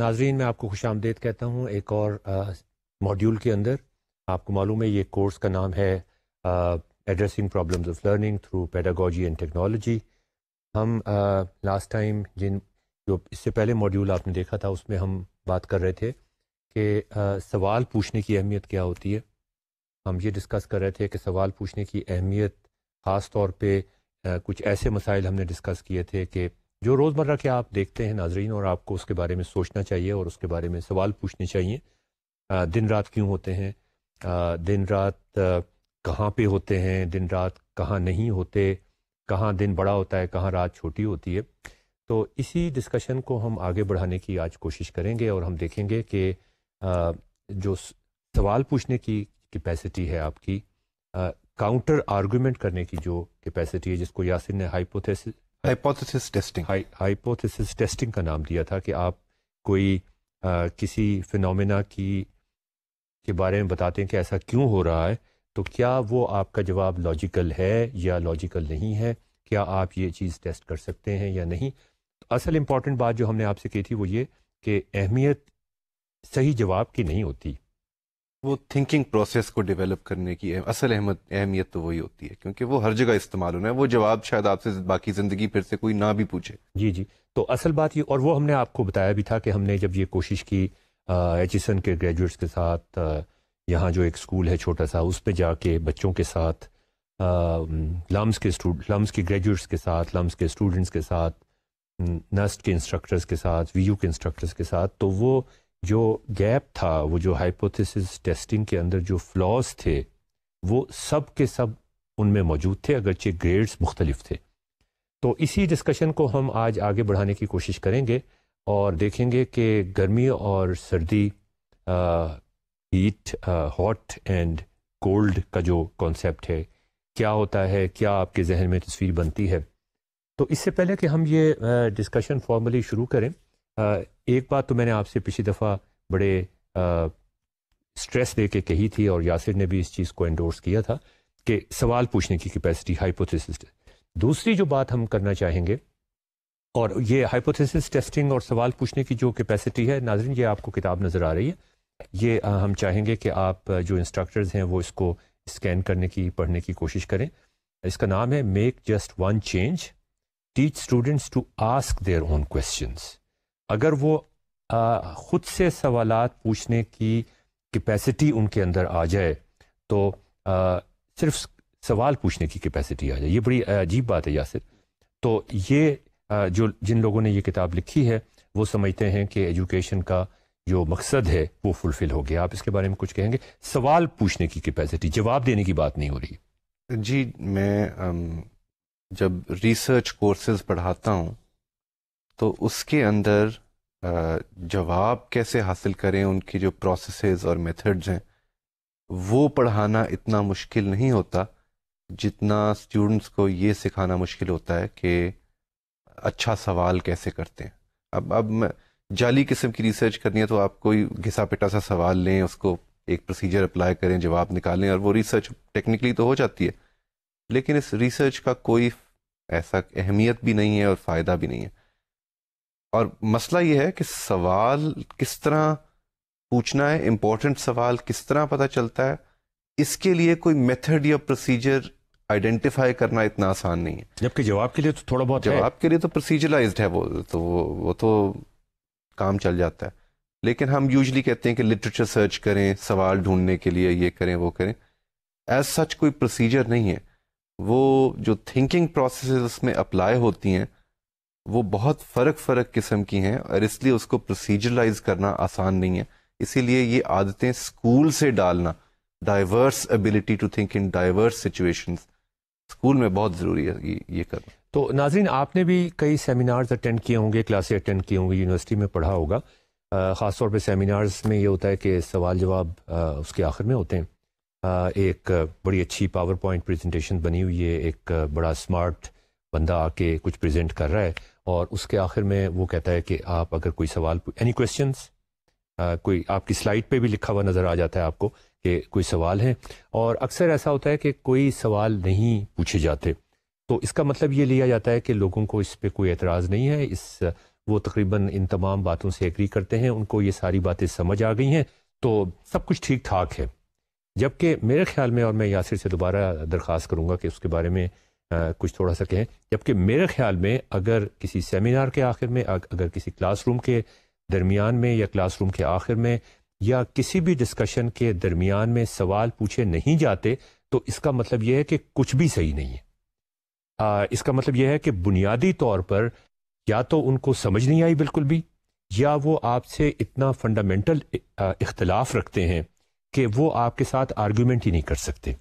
नाजरीन मैं आपको खुश आमदेद कहता हूँ एक और मॉड्यूल के अंदर आपको मालूम है ये कोर्स का नाम है addressing problems of learning through pedagogy and technology हम लास्ट टाइम जिन जो इससे पहले मॉड्यूल आपने देखा था उसमें हम बात कर रहे थे कि सवाल पूछने की अहमियत क्या होती है हम ये डिस्कस कर रहे थे कि सवाल पूछने की अहमियत ख़ास तौर पे आ, कुछ ऐसे मसाइल हमने डिस्कस किए थे कि जो रोज़मर्रा के आप देखते हैं नाजरीन और आपको उसके बारे में सोचना चाहिए और उसके बारे में सवाल पूछने चाहिए आ, दिन रात क्यों होते हैं आ, दिन रात कहाँ पे होते हैं दिन रात कहाँ नहीं होते कहाँ दिन बड़ा होता है कहाँ रात छोटी होती है तो इसी डिस्कशन को हम आगे बढ़ाने की आज कोशिश करेंगे और हम देखेंगे कि जो सवाल पूछने की कैपेसिटी है आपकी काउंटर आर्गूमेंट करने की जो कैपेसिटी है जिसको यासिन ने hypothesis hypothesis testing hypothesis testing का नाम दिया था कि आप कोई आ, किसी फिनोमेना की के बारे में बताते हैं कि ऐसा क्यों हो रहा है तो क्या वो आपका जवाब लॉजिकल है या लॉजिकल नहीं है क्या आप ये चीज़ टेस्ट कर सकते हैं या नहीं तो असल इम्पॉर्टेंट बात जो हमने आपसे की थी वो ये कि अहमियत सही जवाब की नहीं होती वो थिंकिंग प्रोसेस को डेवलप करने की असल अहमद अहमियत तो वही होती है क्योंकि वो हर जगह इस्तेमाल होना है वो जवाब शायद आपसे बाकी ज़िंदगी फिर से कोई ना भी पूछे जी जी तो असल बात ये और वो हमने आपको बताया भी था कि हमने जब ये कोशिश की एचिसन के ग्रेजुएट्स के साथ यहाँ जो एक स्कूल है छोटा सा उस पर जाके बच्चों के साथ लम्स के स्टूड लम्स के ग्रेजुएट्स के साथ लम्स के स्टूडेंट्स के साथ नस्ट के इंस्ट्रक्टर्स के साथ वी के इंस्ट्रक्टर्स के साथ तो वो जो गैप था वो जो हाइपोथेसिस टेस्टिंग के अंदर जो फ्लॉज थे वो सब के सब उनमें मौजूद थे अगरचे ग्रेड्स मुख्तलिफ थे तो इसी डिस्कशन को हम आज आगे बढ़ाने की कोशिश करेंगे और देखेंगे कि गर्मी और सर्दी हीट हॉट एंड कोल्ड का जो कॉन्सेप्ट है क्या होता है क्या आपके जहन में तस्वीर बनती है तो इससे पहले कि हम ये डिस्कशन फॉर्मली शुरू करें एक बात तो मैंने आपसे पिछली दफ़ा बड़े स्ट्रेस दे के कही थी और यासिर ने भी इस चीज़ को एंडोर्स किया था कि सवाल पूछने की कैपेसिटी हाइपोथिस दूसरी जो बात हम करना चाहेंगे और ये हाइपोथेसिस टेस्टिंग और सवाल पूछने की जो कैपेसिटी है नाजरन ये आपको किताब नज़र आ रही है ये हम चाहेंगे कि आप जो इंस्ट्रक्टर्स हैं वो इसको स्कैन करने की पढ़ने की कोशिश करें इसका नाम है make just one change teach students to ask their own question अगर वो आ, खुद से सवाल पूछने की कैपेसिटी उनके अंदर आ जाए तो आ, सिर्फ सवाल पूछने की कैपेसिटी आ जाए ये बड़ी अजीब बात है यासिर तो ये आ, जो जिन लोगों ने ये किताब लिखी है वो समझते हैं कि एजुकेशन का जो मकसद है वो फुलफिल हो गया आप इसके बारे में कुछ कहेंगे सवाल पूछने की कैपेसिटी जवाब देने की बात नहीं हो रही जी मैं जब रिसर्च कोर्सेज पढ़ाता हूँ तो उसके अंदर जवाब कैसे हासिल करें उनकी जो प्रोसेसेस और मेथड्स हैं वो पढ़ाना इतना मुश्किल नहीं होता जितना स्टूडेंट्स को ये सिखाना मुश्किल होता है कि अच्छा सवाल कैसे करते हैं अब अब जाली किस्म की रिसर्च करनी है तो आप कोई घिसा पिटा सा सवाल लें उसको एक प्रोसीजर अप्लाई करें जवाब निकालें और वो रिसर्च टेक्निकली तो हो जाती है लेकिन इस रिसर्च का कोई ऐसा अहमियत भी नहीं है और फ़ायदा भी नहीं है और मसला ये है कि सवाल किस तरह पूछना है इम्पोर्टेंट सवाल किस तरह पता चलता है इसके लिए कोई मेथड या प्रोसीजर आइडेंटिफाई करना इतना आसान नहीं है जबकि जवाब के लिए तो थोड़ा बहुत जवाब के लिए तो प्रोसीजरलाइज है वो तो वो, वो तो काम चल जाता है लेकिन हम यूजली कहते हैं कि लिटरेचर सर्च करें सवाल ढूंढने के लिए ये करें वो करें एज सच कोई प्रोसीजर नहीं है वो जो थिंकिंग प्रोसेस उसमें अप्लाई होती हैं वो बहुत फ़र्क फ़र्क किस्म की हैं और इसलिए उसको प्रोसीजरलाइज करना आसान नहीं है इसीलिए ये आदतें स्कूल से डालना diverse ability to think in diverse situation school में बहुत ज़रूरी है ये, ये करना तो नाजरीन आपने भी कई सेमिनार्स अटेंड किए होंगे क्लासे अटेंड किए होंगे यूनिवर्सिटी में पढ़ा होगा ख़ास तौर पर सेमिनार्स में ये होता है कि सवाल जवाब उसके आखिर में होते हैं एक बड़ी अच्छी पावर पॉइंट प्रजेंटेशन बनी हुई है एक बड़ा स्मार्ट बंदा आके कुछ प्रेजेंट कर रहा है और उसके आखिर में वो कहता है कि आप अगर कोई सवाल एनी क्वेश्चन कोई आपकी स्लाइड पे भी लिखा हुआ नज़र आ जाता है आपको कि कोई सवाल है और अक्सर ऐसा होता है कि कोई सवाल नहीं पूछे जाते तो इसका मतलब ये लिया जाता है कि लोगों को इस पर कोई एतराज़ नहीं है इस वो तकरीबन इन तमाम बातों से एग्री करते हैं उनको ये सारी बातें समझ आ गई हैं तो सब कुछ ठीक ठाक है जबकि मेरे ख्याल में और मैं यासिर से दोबारा दरख्वास्त करूँगा कि उसके बारे में आ, कुछ थोड़ा सा कहें जबकि मेरे ख्याल में अगर किसी सेमिनार के आखिर में अगर किसी क्लासरूम के दरमियान में या क्लासरूम के आखिर में या किसी भी डिस्कशन के दरमियान में सवाल पूछे नहीं जाते तो इसका मतलब यह है कि कुछ भी सही नहीं है आ, इसका मतलब यह है कि बुनियादी तौर पर या तो उनको समझ नहीं आई बिल्कुल भी या वो आपसे इतना फंडामेंटल इख्तलाफ रखते हैं कि वो आपके साथ आर्ग्यूमेंट ही नहीं कर सकते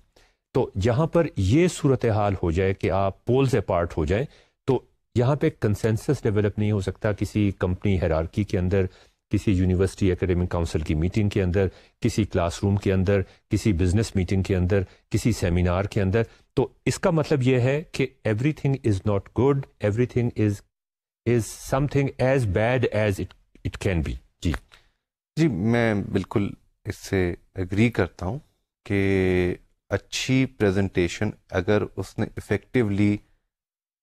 तो यहाँ पर यह सूरत हाल हो जाए कि आप पोल से पार्ट हो जाए तो यहाँ पे कंसेंसस डेवलप नहीं हो सकता किसी कंपनी हैरारकी के अंदर किसी यूनिवर्सिटी एकेडमिक काउंसिल की मीटिंग के अंदर किसी क्लासरूम के अंदर किसी बिजनेस मीटिंग के अंदर किसी सेमिनार के अंदर तो इसका मतलब यह है कि everything is not good everything is is something as bad as it it can be जी जी मैं बिल्कुल इससे एग्री करता हूँ कि अच्छी प्रेजेंटेशन अगर उसने इफ़ेक्टिवली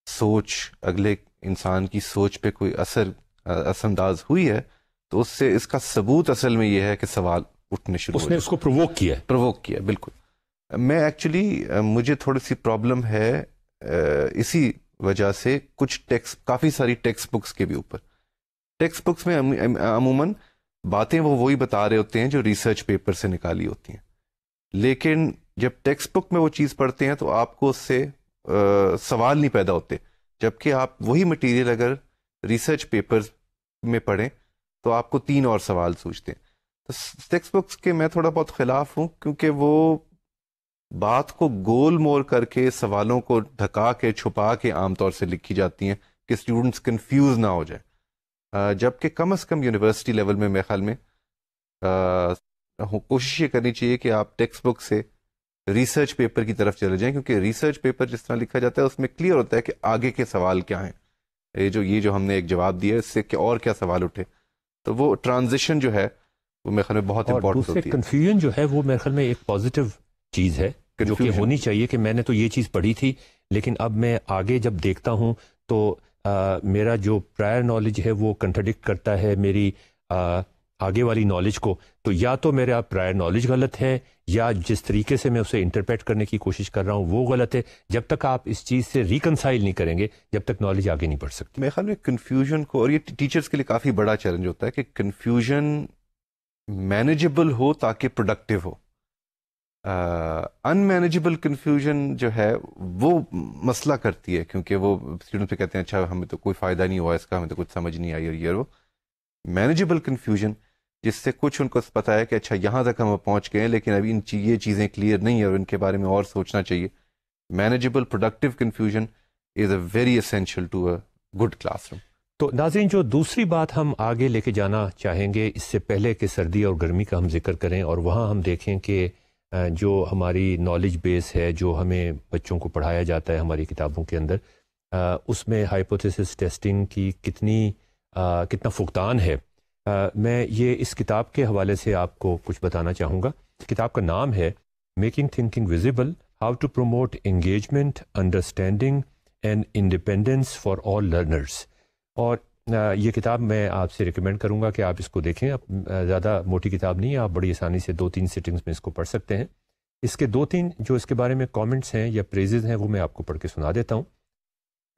सोच अगले इंसान की सोच पे कोई असर असरअंदाज हुई है तो उससे इसका सबूत असल में यह है कि सवाल उठने शुरू उसने उसको प्रोवोक किया प्रोवोक किया बिल्कुल मैं एक्चुअली मुझे थोड़ी सी प्रॉब्लम है इसी वजह से कुछ टेक्स्ट काफ़ी सारी टेक्स्ट बुक्स के भी ऊपर टेक्स्ट बुक्स में अमूमन बातें वो वही बता रहे होते हैं जो रिसर्च पेपर से निकाली होती हैं लेकिन जब टेक्स्ट बुक में वो चीज़ पढ़ते हैं तो आपको उससे आ, सवाल नहीं पैदा होते जबकि आप वही मटेरियल अगर रिसर्च पेपर में पढ़ें तो आपको तीन और सवाल सोचते हैं तो टेक्स्ट बुक्स के मैं थोड़ा बहुत खिलाफ हूँ क्योंकि वो बात को गोल मोल करके सवालों को ढका के छुपा के आमतौर से लिखी जाती हैं कि स्टूडेंट्स कन्फ्यूज़ ना हो जाए जबकि कम अज़ कम यूनिवर्सिटी लेवल में मेरे ख्याल में कोशिश ये करनी चाहिए कि आप टेक्स्ट बुक से रिसर्च पेपर की तरफ चले जाएं क्योंकि रिसर्च पेपर जिस तरह लिखा जाता है उसमें क्लियर होता है कि आगे के सवाल क्या हैं ये जो ये जो हमने एक जवाब दिया इससे क्या और क्या सवाल उठे तो वो ट्रांजिशन जो है वो मेरे ख्याल में बहुत इंपॉर्टेंट होती है कन्फ्यूजन जो है वो मेरे ख्याल में एक पॉजिटिव चीज़ है जो कि होनी चाहिए कि मैंने तो ये चीज़ पढ़ी थी लेकिन अब मैं आगे जब देखता हूँ तो आ, मेरा जो प्रायर नॉलेज है वो कंट्रडिक्ट करता है मेरी आगे वाली नॉलेज को तो या तो मेरा प्रायर नॉलेज गलत है या जिस तरीके से मैं उसे इंटरप्रेट करने की कोशिश कर रहा हूँ वो गलत है जब तक आप इस चीज़ से रिकनसाइल नहीं करेंगे जब तक नॉलेज आगे नहीं बढ़ सकती मेरे ख्याल में कन्फ्यूजन को और ये टीचर्स के लिए काफ़ी बड़ा चैलेंज होता है कि कन्फ्यूजन मैनेजेबल हो ताकि प्रोडक्टिव हो अनमैनेजेबल uh, कन्फ्यूजन जो है वो मसला करती है क्योंकि वो स्टूडेंट पे कहते हैं अच्छा हमें तो कोई फ़ायदा नहीं हुआ इसका हमें तो कुछ समझ नहीं आई और ये वो मैनेजेबल कन्फ्यूजन जिससे कुछ उनको पता है कि अच्छा यहाँ तक हम पहुँच गए लेकिन अभी इन ये चीज़ें क्लियर नहीं है और इनके बारे में और सोचना चाहिए manageable productive confusion is a very essential to a good classroom तो नाजिन जो दूसरी बात हम आगे लेके जाना चाहेंगे इससे पहले कि सर्दी और गर्मी का हम जिक्र करें और वहाँ हम देखें कि जो हमारी नॉलेज बेस है जो हमें बच्चों को पढ़ाया जाता है हमारी किताबों के अंदर उसमें हाइपोथेसिस टेस्टिंग की कितनी कितना फुकदान है आ, मैं ये इस किताब के हवाले से आपको कुछ बताना चाहूँगा किताब का नाम है making thinking visible how to promote engagement understanding and independence for all learners और ये किताब मैं आपसे रिकमेंड करूँगा कि आप इसको देखें आप ज़्यादा मोटी किताब नहीं है आप बड़ी आसानी से दो तीन सेटिंग्स में इसको पढ़ सकते हैं इसके दो तीन जो इसके बारे में कमेंट्स हैं या प्रेजेज हैं वो मैं आपको पढ़ के सुना देता हूँ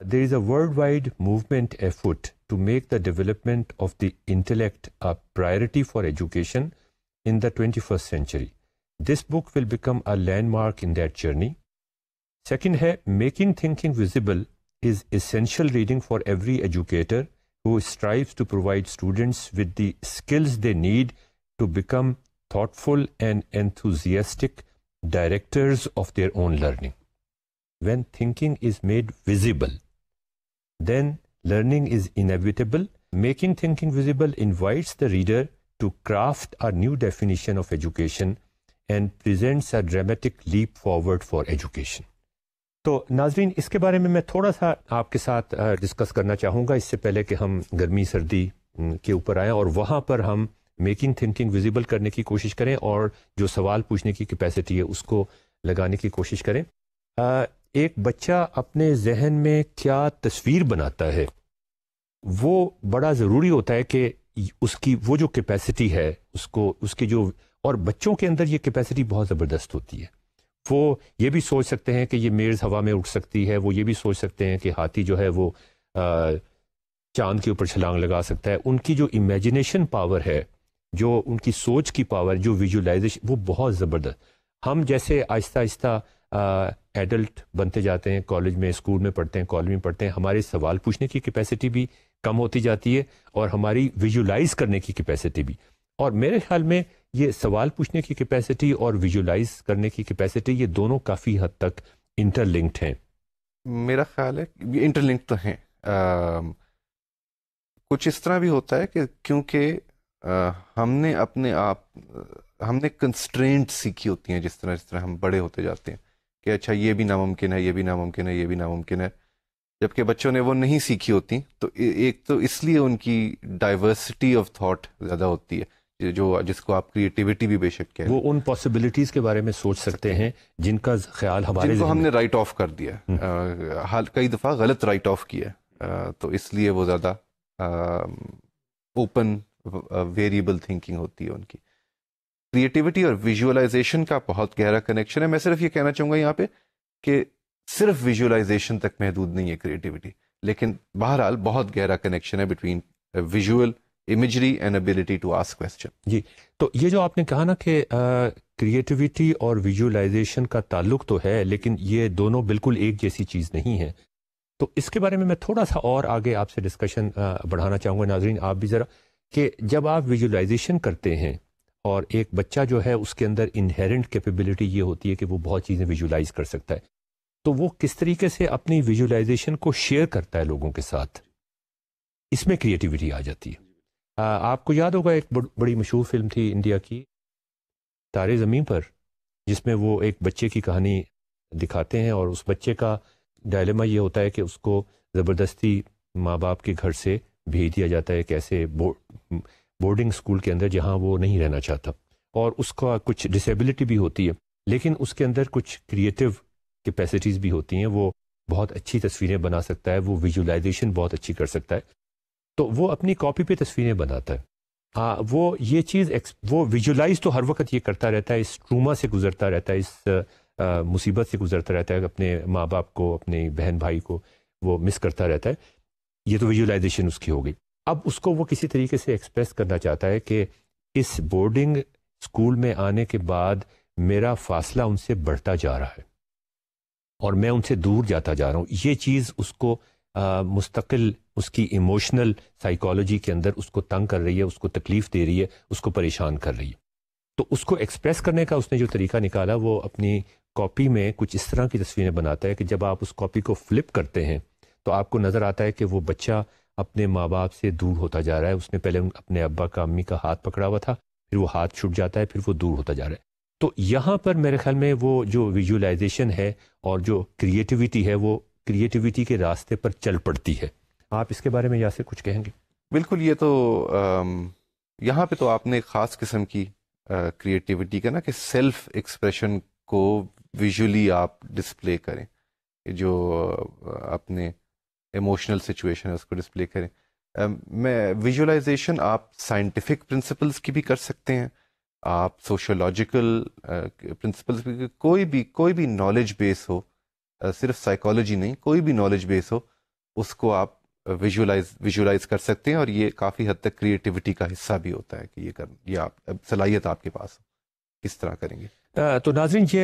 there is a world wide movement afoot to make the development of the intellect a priority for education in the 21st century. This book will become a landmark in that journey. Second hai, making thinking visible is essential reading for every educator who strives to provide students with the skills they need to become thoughtful and enthusiastic directors of their own learning. When thinking is made visible, then Learning is inevitable. Making thinking visible invites the reader to craft a new definition of education and presents a dramatic leap forward for education. तो नाजरीन इसके बारे में मैं थोड़ा सा आपके साथ डिस्कस करना चाहूँगा इससे पहले कि हम गर्मी सर्दी के ऊपर आएँ और वहाँ पर हम मेकिंग थिंकिंग विजिबल करने की कोशिश करें और जो सवाल पूछने की कैपेसिटी है उसको लगाने की कोशिश करें एक बच्चा अपने जहन में क्या तस्वीर बनाता है वो बड़ा ज़रूरी होता है कि उसकी वो जो कैपेसिटी है उसको उसकी जो और बच्चों के अंदर ये कैपेसिटी बहुत ज़बरदस्त होती है वो ये भी सोच सकते हैं कि ये मेज़ हवा में उठ सकती है वो ये भी सोच सकते हैं कि हाथी जो है वो आ, चांद के ऊपर छलांग लगा सकता है उनकी जो इमेजिनेशन पावर है जो उनकी सोच की पावर जो विजुलाइजेशन वो बहुत ज़बरदस्त हम जैसे आहिस्ता आहिस्ता एडल्ट बनते जाते हैं कॉलेज में स्कूल में पढ़ते हैं कॉलेज में पढ़ते हैं हमारे सवाल पूछने की कैपेसिटी भी कम होती जाती है और हमारी विजुलाइज करने की कैपेसिटी भी और मेरे ख्याल में ये सवाल पूछने की कैपेसिटी और विजुलाइज करने की कैपेसिटी ये दोनों काफ़ी हद तक इंटरलिंक्ड हैं मेरा ख्याल है ये इंटरलिंक तो हैं कुछ इस तरह भी होता है कि क्योंकि हमने अपने आप हमने कंस्ट्रेंट सीखी होती हैं जिस तरह जिस तरह हम बड़े होते जाते हैं कि अच्छा ये भी नामुमकिन है ये भी नामुमकिन है ये भी नामुमकिन है जबकि बच्चों ने वो नहीं सीखी होती तो एक तो इसलिए उनकी डाइवर्सिटी ऑफ थॉट ज़्यादा होती है जो जिसको आप क्रिएटिविटी भी बेशक कहें वो उन पॉसिबिलिटीज़ के बारे में सोच सकते हैं जिनका ख्याल हमारे जिनको हमने राइट ऑफ कर दिया हम्म। हाल कई दफ़ा गलत राइट ऑफ किया तो इसलिए वो ज़्यादा ओपन वेरिएबल थिंकिंग होती है उनकी क्रिएटिविटी और विजुअलाइजेशन का बहुत गहरा कनेक्शन है मैं सिर्फ ये कहना चाहूँगा यहाँ पे कि सिर्फ विजुअलाइजेशन तक महदूद नहीं है क्रिएटिविटी लेकिन बहरहाल बहुत गहरा कनेक्शन है between visual imagery and ability to ask question जी तो ये जो आपने कहा ना कि क्रिएटिविटी uh, और विजुअलाइजेशन का ताल्लुक तो है लेकिन ये दोनों बिल्कुल एक जैसी चीज़ नहीं है तो इसके बारे में मैं थोड़ा सा और आगे आपसे डिस्कशन uh, बढ़ाना चाहूँगा नाजरीन आप भी ज़रा कि जब आप विजुलाइजेशन करते हैं और एक बच्चा जो है उसके अंदर इनहेरेंट कैपेबिलिटी ये होती है कि वो बहुत चीज़ें विजुलाइज कर सकता है तो वो किस तरीके से अपनी विजुलाइजेशन को शेयर करता है लोगों के साथ इसमें क्रिएटिविटी आ जाती है आ, आपको याद होगा एक बड़ी मशहूर फिल्म थी इंडिया की तारे ज़मीन पर जिसमें वो एक बच्चे की कहानी दिखाते हैं और उस बच्चे का डायलमा ये होता है कि उसको ज़बरदस्ती माँ बाप के घर से भेज दिया जाता है कैसे बोर्ड बोर्डिंग स्कूल के अंदर जहाँ वो नहीं रहना चाहता और उसका कुछ डिसेबिलिटी भी होती है लेकिन उसके अंदर कुछ क्रिएटिव कैपेसिटीज़ भी होती हैं वो बहुत अच्छी तस्वीरें बना सकता है वो विजुलाइजेशन बहुत अच्छी कर सकता है तो वो अपनी कॉपी पे तस्वीरें बनाता है हाँ वो ये चीज़ एक्स वो विजुलाइज तो हर वक्त ये करता रहता है इस ट्रूमा से गुजरता रहता है इस मुसीबत से गुजरता रहता है अपने माँ बाप को अपने बहन भाई को वो मिस करता रहता है ये तो विजुलाइजेशन उसकी हो गई अब उसको वो किसी तरीके से एक्सप्रेस करना चाहता है कि इस बोर्डिंग स्कूल में आने के बाद मेरा फासला उनसे बढ़ता जा रहा है और मैं उनसे दूर जाता जा रहा हूँ ये चीज़ उसको आ, मुस्तकिल उसकी इमोशनल साइकोलॉजी के अंदर उसको तंग कर रही है उसको तकलीफ़ दे रही है उसको परेशान कर रही है तो उसको एक्सप्रेस करने का उसने जो तरीका निकाला वो अपनी कॉपी में कुछ इस तरह की तस्वीरें बनाता है कि जब आप उस कॉपी को फ्लिप करते हैं तो आपको नज़र आता है कि वो बच्चा अपने माँ बाप से दूर होता जा रहा है उसने पहले अपने अब्बा का अम्मी का हाथ पकड़ा हुआ था फिर वो हाथ छूट जाता है फिर वो दूर होता जा रहा है तो यहाँ पर मेरे ख्याल में वो जो विजुअलाइजेशन है और जो क्रिएटिविटी है वो क्रिएटिविटी के रास्ते पर चल पड़ती है आप इसके बारे में यहाँ से कुछ कहेंगे बिल्कुल ये तो यहाँ पे तो आपने एक ख़ास किस्म की क्रिएटिविटी का ना कि सेल्फ एक्सप्रेशन को विजुअली आप डिस्प्ले करें जो अपने इमोशनल सिचुएशन है उसको डिस्प्ले करें मैं विजुअलाइजेशन आप साइंटिफिक प्रिंसिपल्स की भी कर सकते हैं आप सोशोलॉजिकल प्रिंसिपल कोई भी कोई भी नॉलेज बेस हो सिर्फ साइकोलॉजी नहीं कोई भी नॉलेज बेस हो उसको आप विजुअलाइज विजुलाइज कर सकते हैं और ये काफ़ी हद तक क्रिएटिविटी का हिस्सा भी होता है कि ये कर ये आप सलाहियत आपके पास हो किस तरह करेंगे तो नाजरीन ये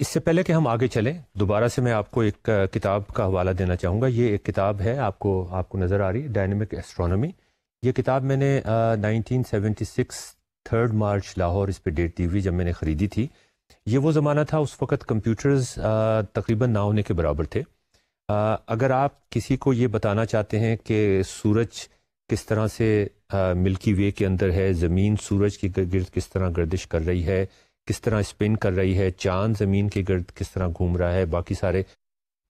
इससे पहले कि हम आगे चलें दोबारा से मैं आपको एक किताब का हवाला देना चाहूँगा ये एक किताब है आपको आपको नज़र आ रही है डायनेमिक एस्ट्रोनॉमी ये किताब मैंने nineteen seventy six third March Lahore इस पर डेट दी हुई जब मैंने ख़रीदी थी ये वो ज़माना था उस वक़्त कंप्यूटर्स तकरीबन ना होने के बराबर थे आ, अगर आप किसी को ये बताना चाहते हैं कि सूरज किस तरह से मिल्की वे के अंदर है ज़मीन सूरज के गिरद किस तरह गर्दिश कर रही है किस तरह स्पिन कर रही है चांद ज़मीन के गर्द किस तरह घूम रहा है बाकी सारे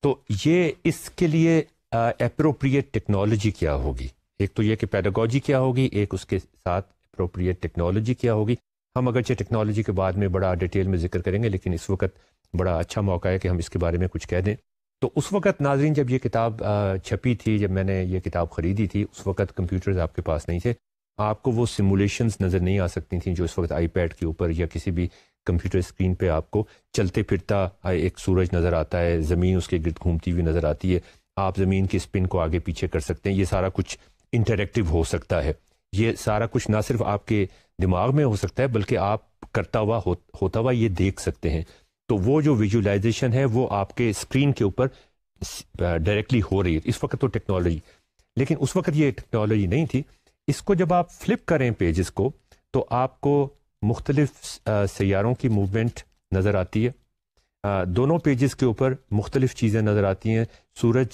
तो ये इसके लिए अप्रोप्रिएट टेक्नोलॉजी क्या होगी एक तो ये कि पैडागोजी क्या होगी एक उसके साथ अप्रोप्रिएट टेक्नोलॉजी क्या होगी हम अगरचे टेक्नोलॉजी के बाद में बड़ा डिटेल में जिक्र करेंगे लेकिन इस वक्त बड़ा अच्छा मौका है कि हम इसके बारे में कुछ कह दें तो उस वक्त नाजरीन जब ये किताब छपी थी जब मैंने ये किताब ख़रीदी थी उस वक्त कंप्यूटर्स आपके पास नहीं थे आपको वो सिमुलेशंस नज़र नहीं आ सकती थी जो इस वक्त आईपैड के ऊपर या किसी भी कंप्यूटर स्क्रीन पे आपको चलते फिरता एक सूरज नज़र आता है ज़मीन उसके गिरद घूमती हुई नज़र आती है आप ज़मीन की स्पिन को आगे पीछे कर सकते हैं ये सारा कुछ इंटरेक्टिव हो सकता है ये सारा कुछ ना सिर्फ आपके दिमाग में हो सकता है बल्कि आप करता हुआ हो, होता हुआ ये देख सकते हैं तो वो जो विजुलाइजेशन है वो आपके स्क्रीन के ऊपर डायरेक्टली हो रही है इस वक्त तो टेक्नोलॉजी लेकिन उस वक्त ये टेक्नोलॉजी नहीं थी इसको जब आप फ्लिप करें पेजेस को तो आपको मुख्तलिफ सैारों की मूवमेंट नज़र आती है आ, दोनों पेजेस के ऊपर मुख्तलिफ चीज़ें नज़र आती हैं सूरज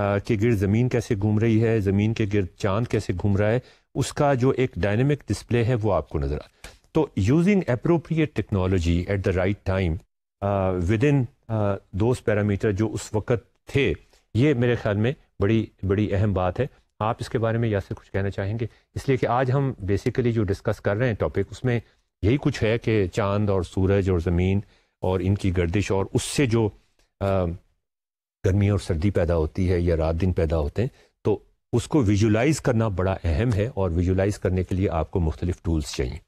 आ, के गिरद ज़मीन कैसे घूम रही है ज़मीन के गिरद चांद कैसे घूम रहा है उसका जो एक डायनेमिक डिस्प्ले है वो आपको नज़र आ तो using appropriate technology at the right time within those parameter जो उस वक्त थे ये मेरे ख्याल में बड़ी बड़ी अहम बात है आप इसके बारे में या से कुछ कहना चाहेंगे इसलिए कि आज हम बेसिकली जो डिस्कस कर रहे हैं टॉपिक उसमें यही कुछ है कि चांद और सूरज और ज़मीन और इनकी गर्दिश और उससे जो गर्मी और सर्दी पैदा होती है या रात दिन पैदा होते हैं तो उसको विजुलाइज करना बड़ा अहम है और विजुलाइज करने के लिए आपको मुख्तलिफ टूल्स चाहिए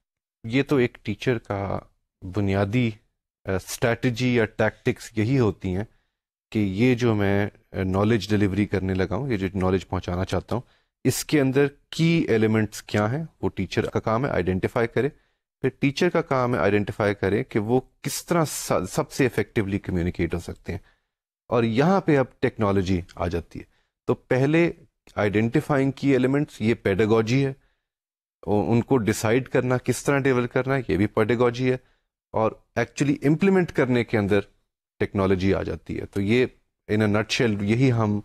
ये तो एक टीचर का बुनियादी स्ट्रेटजी या टैक्टिक्स यही होती हैं कि ये जो मैं नॉलेज डिलीवरी करने लगा हूँ ये जो नॉलेज पहुँचाना चाहता हूँ इसके अंदर की एलिमेंट्स क्या हैं वो टीचर का काम है आइडेंटिफाई करें फिर टीचर का काम है आइडेंटिफाई करें कि वो किस तरह सबसे इफेक्टिवली कम्युनिकेट हो सकते हैं और यहाँ पे अब टेक्नोलॉजी आ जाती है तो पहले आइडेंटिफाइंग की एलिमेंट्स ये पेडागोजी है उनको डिसाइड करना किस तरह डेवलप करना है ये भी पेडागोजी है और एक्चुअली इम्प्लीमेंट करने के अंदर टेक्नोलॉजी आ जाती है तो ये इन अ नटशेल यही हम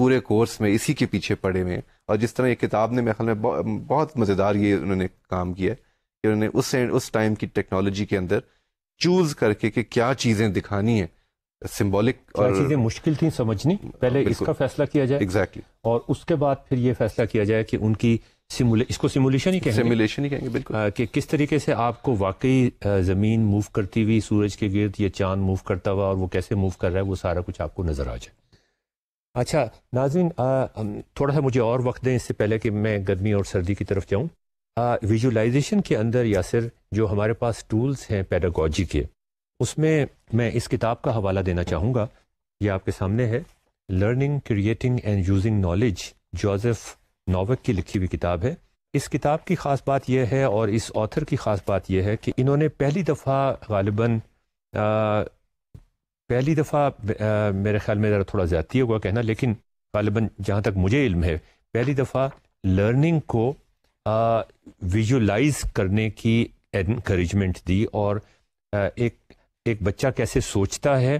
पूरे कोर्स में इसी के पीछे पड़े हुए और जिस तरह ये किताब ने मेरे ख्याल में बहुत, मज़ेदार ये उन्होंने काम किया कि उन्होंने उस उस टाइम की टेक्नोलॉजी के अंदर चूज़ करके कि क्या चीज़ें दिखानी है सिंबॉलिक और चीज़ें मुश्किल थी समझनी पहले इसका फैसला किया जाए एग्जैक्टली exactly. और उसके बाद फिर ये फैसला किया जाए कि उनकी सिमुले इसको सिमुलेशन ही कहेंगे सिमुलेशन ही कहेंगे बिल्कुल कि किस तरीके से आपको वाकई ज़मीन मूव करती हुई सूरज के गिर्द या चांद मूव करता हुआ और वो कैसे मूव कर रहा है वो सारा कुछ आपको नज़र आ जाए अच्छा नाजिन थोड़ा सा मुझे और वक्त दें इससे पहले कि मैं गर्मी और सर्दी की तरफ जाऊँ विजुलाइजेशन के अंदर या सिर जो हमारे पास टूल्स हैं पैडागोजी के उसमें मैं इस किताब का हवाला देना चाहूँगा ये आपके सामने है learning creating and using knowledge Joseph Novak की लिखी हुई किताब है इस किताब की ख़ास बात यह है और इस ऑथर की ख़ास बात यह है कि इन्होंने पहली दफ़ा गालिबा पहली दफ़ा मेरे ख्याल में ज़रा थोड़ा ज़्यादा होगा कहना लेकिन गालिबा जहाँ तक मुझे इल्म है पहली दफ़ा लर्निंग को विजुलाइज करने की इनक्रेजमेंट दी और आ, एक एक बच्चा कैसे सोचता है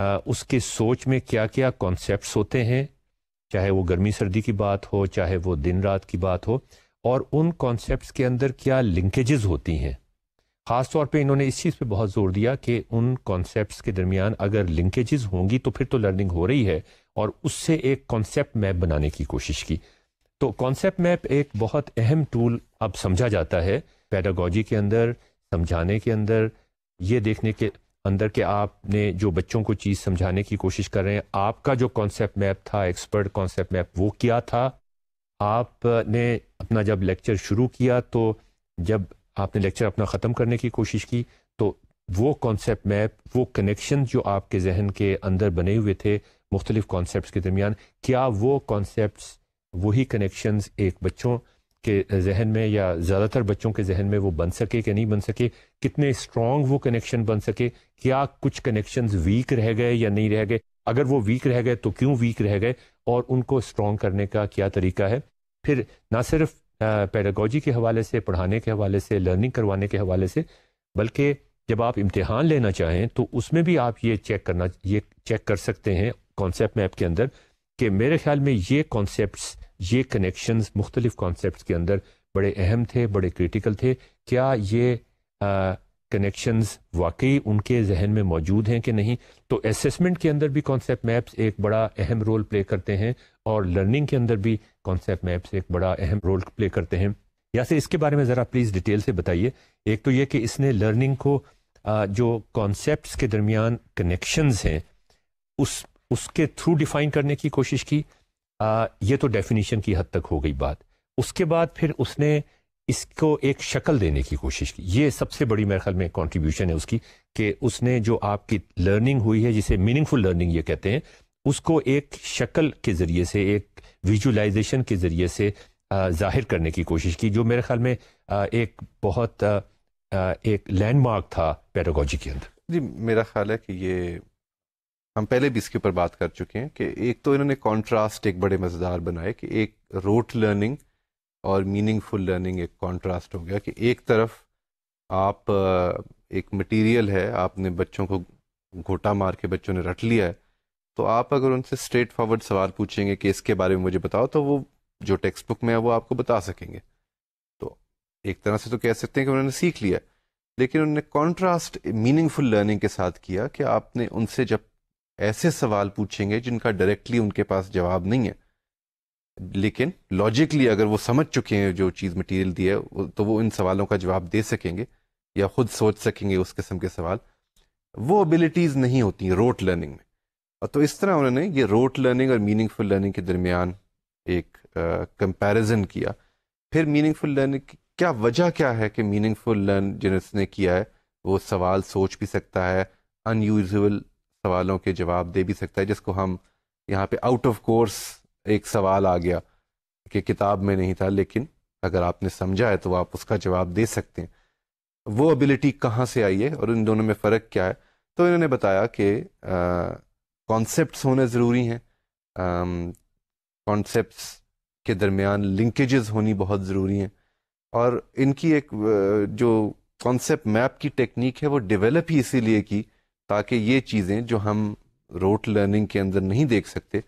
आ, उसके सोच में क्या क्या कॉन्सेप्ट्स होते हैं चाहे वो गर्मी सर्दी की बात हो चाहे वो दिन रात की बात हो और उन कॉन्सेप्ट के अंदर क्या लिंकेजेस होती हैं ख़ास तौर पे इन्होंने इस चीज़ पे बहुत ज़ोर दिया कि उन कॉन्सेप्ट्स के दरमियान अगर लिंकेजेस होंगी तो फिर तो लर्निंग हो रही है और उससे एक कॉन्सेप्ट मैप बनाने की कोशिश की तो कॉन्सेप्ट मैप एक बहुत अहम टूल अब समझा जाता है पैडागॉजी के अंदर समझाने के अंदर ये देखने के अंदर के आपने जो बच्चों को चीज़ समझाने की कोशिश कर रहे हैं आपका जो कॉन्सेप्ट मैप था एक्सपर्ट कॉन्सेप्ट मैप वो क्या था आपने अपना जब लेक्चर शुरू किया तो जब आपने लेक्चर अपना ख़त्म करने की कोशिश की तो वो कॉन्सेप्ट मैप वो कनेक्शन जो आपके जहन के अंदर बने हुए थे मुख्तलिफ़ कॉन्सेप्ट के दरमियान क्या वो कॉन्सेप्ट वही कनेक्शंस एक बच्चों के जहन में या ज़्यादातर बच्चों के जहन में वो बन सके कि नहीं बन सके कितने स्ट्रॉन्ग वो कनेक्शन बन सके क्या कुछ कनेक्शंस वीक रह गए या नहीं रह गए अगर वो वीक रह गए तो क्यों वीक रह गए और उनको स्ट्रॉन्ग करने का क्या तरीका है फिर ना सिर्फ पैडागोजी के हवाले से पढ़ाने के हवाले से लर्निंग करवाने के हवाले से बल्कि जब आप इम्तहान लेना चाहें तो उसमें भी आप ये चेक करना ये चेक कर सकते हैं कॉन्सेप्ट मैप के अंदर कि मेरे ख्याल में ये कॉन्सेप्ट ये कनेक्शंस मुख्तलिफ कॉन्सेप्ट के अंदर बड़े अहम थे बड़े क्रिटिकल थे क्या ये कनेक्शंस वाकई उनके जहन में मौजूद हैं कि नहीं तो असेसमेंट के अंदर भी कॉन्सेप्ट मैप्स एक बड़ा अहम रोल प्ले करते हैं और लर्निंग के अंदर भी कॉन्सेप्ट मैप्स एक बड़ा अहम रोल प्ले करते हैं या से इसके बारे में ज़रा प्लीज़ डिटेल से बताइए एक तो ये कि इसने लर्निंग को जो कॉन्सेप्ट्स के दरमियान कनेक्शंस हैं उस उसके थ्रू डिफाइन करने की कोशिश की आ, ये तो डेफिनेशन की हद तक हो गई बात उसके बाद फिर उसने इसको एक शक्ल देने की कोशिश की ये सबसे बड़ी मेरे ख्याल में कॉन्ट्रीब्यूशन है उसकी कि उसने जो आपकी लर्निंग हुई है जिसे मीनिंगफुल लर्निंग ये कहते हैं उसको एक शक्ल के ज़रिए से एक विजुलाइजेशन के ज़रिए से जाहिर करने की कोशिश की जो मेरे ख्याल में एक बहुत एक लैंडमार्क था पैरागोजी के अंदर जी मेरा ख्याल है कि ये हम पहले भी इसके ऊपर बात कर चुके हैं कि एक तो इन्होंने कॉन्ट्रास्ट एक बड़े मज़ेदार बनाए कि एक रोट लर्निंग और मीनिंगफुल लर्निंग एक कॉन्ट्रास्ट हो गया कि एक तरफ आप एक मटेरियल है आपने बच्चों को घोटा मार के बच्चों ने रट लिया है तो आप अगर उनसे स्ट्रेट फॉरवर्ड सवाल पूछेंगे कि इसके बारे में मुझे बताओ तो वो जो टेक्स्ट बुक में है वो आपको बता सकेंगे तो एक तरह से तो कह सकते हैं कि उन्होंने सीख लिया लेकिन उन्होंने कॉन्ट्रास्ट मीनिंगफुल लर्निंग के साथ किया कि आपने उनसे जब ऐसे सवाल पूछेंगे जिनका डायरेक्टली उनके पास जवाब नहीं है लेकिन लॉजिकली अगर वो समझ चुके हैं जो चीज़ मटेरियल दी है तो वो इन सवालों का जवाब दे सकेंगे या खुद सोच सकेंगे उस किस्म के सवाल वो अबिलिटीज़ नहीं होती रोट लर्निंग में और तो इस तरह उन्होंने ये रोट लर्निंग और मीनिंगफुल लर्निंग के दरमियान एक कंपैरिजन किया फिर मीनिंगफुल लर्निंग क्या वजह क्या है कि मीनिंगफुल लर्न जिन्होंने किया है वो सवाल सोच भी सकता है अनयूजल सवालों के जवाब दे भी सकता है जिसको हम यहाँ पे आउट ऑफ कोर्स एक सवाल आ गया कि किताब में नहीं था लेकिन अगर आपने समझा है तो आप उसका जवाब दे सकते हैं वो एबिलिटी कहाँ से आई है और इन दोनों में फ़र्क क्या है तो इन्होंने बताया कि कॉन्सेप्ट होने ज़रूरी हैं कॉन्सेप्ट के दरमियान लिंकेजेस होनी बहुत ज़रूरी हैं और इनकी एक जो कॉन्सेप्ट मैप की टेक्निक है वो डेवलप ही इसीलिए की ताकि ये चीज़ें जो हम रोट लर्निंग के अंदर नहीं देख सकते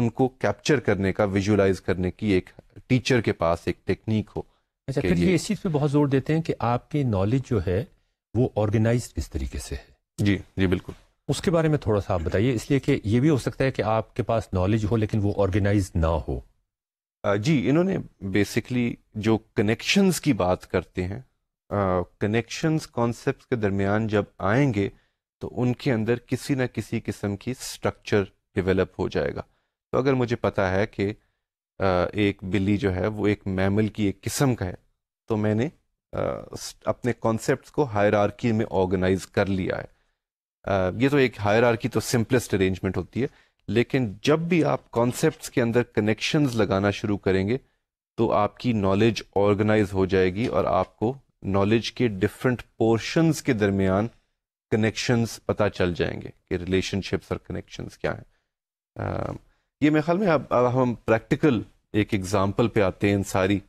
उनको कैप्चर करने का विजुलाइज करने की एक टीचर के पास एक टेक्निक हो अच्छा फिर ये इस चीज़ पे बहुत जोर देते हैं कि आपकी नॉलेज जो है वो ऑर्गेनाइज इस तरीके से है जी जी बिल्कुल उसके बारे में थोड़ा सा आप बताइए इसलिए कि ये भी हो सकता है कि आपके पास नॉलेज हो लेकिन वो ऑर्गेनाइज ना हो जी इन्होंने बेसिकली जो कनेक्शंस की बात करते हैं कनेक्शंस कॉन्सेप्ट्स के दरमियान जब आएंगे तो उनके अंदर किसी ना किसी किस्म की स्ट्रक्चर डिवेलप हो जाएगा तो अगर मुझे पता है कि एक बिल्ली जो है वो एक मैमल की एक किस्म का है तो मैंने अपने कॉन्सेप्ट को हायरार्की में ऑर्गेनाइज कर लिया है ये तो एक हायरार्की तो सिंपलेस्ट अरेंजमेंट होती है लेकिन जब भी आप कॉन्सेप्ट के अंदर कनेक्शन लगाना शुरू करेंगे तो आपकी नॉलेज ऑर्गेनाइज हो जाएगी और आपको नॉलेज के डिफरेंट पोर्शंस के दरमियान कनेक्शंस पता चल जाएंगे कि रिलेशनशिप्स और कनेक्शंस क्या हैं ये मेरे ख्याल में अब अब हम प्रैक्टिकल एक एग्जाम्पल पे आते हैं इन सारी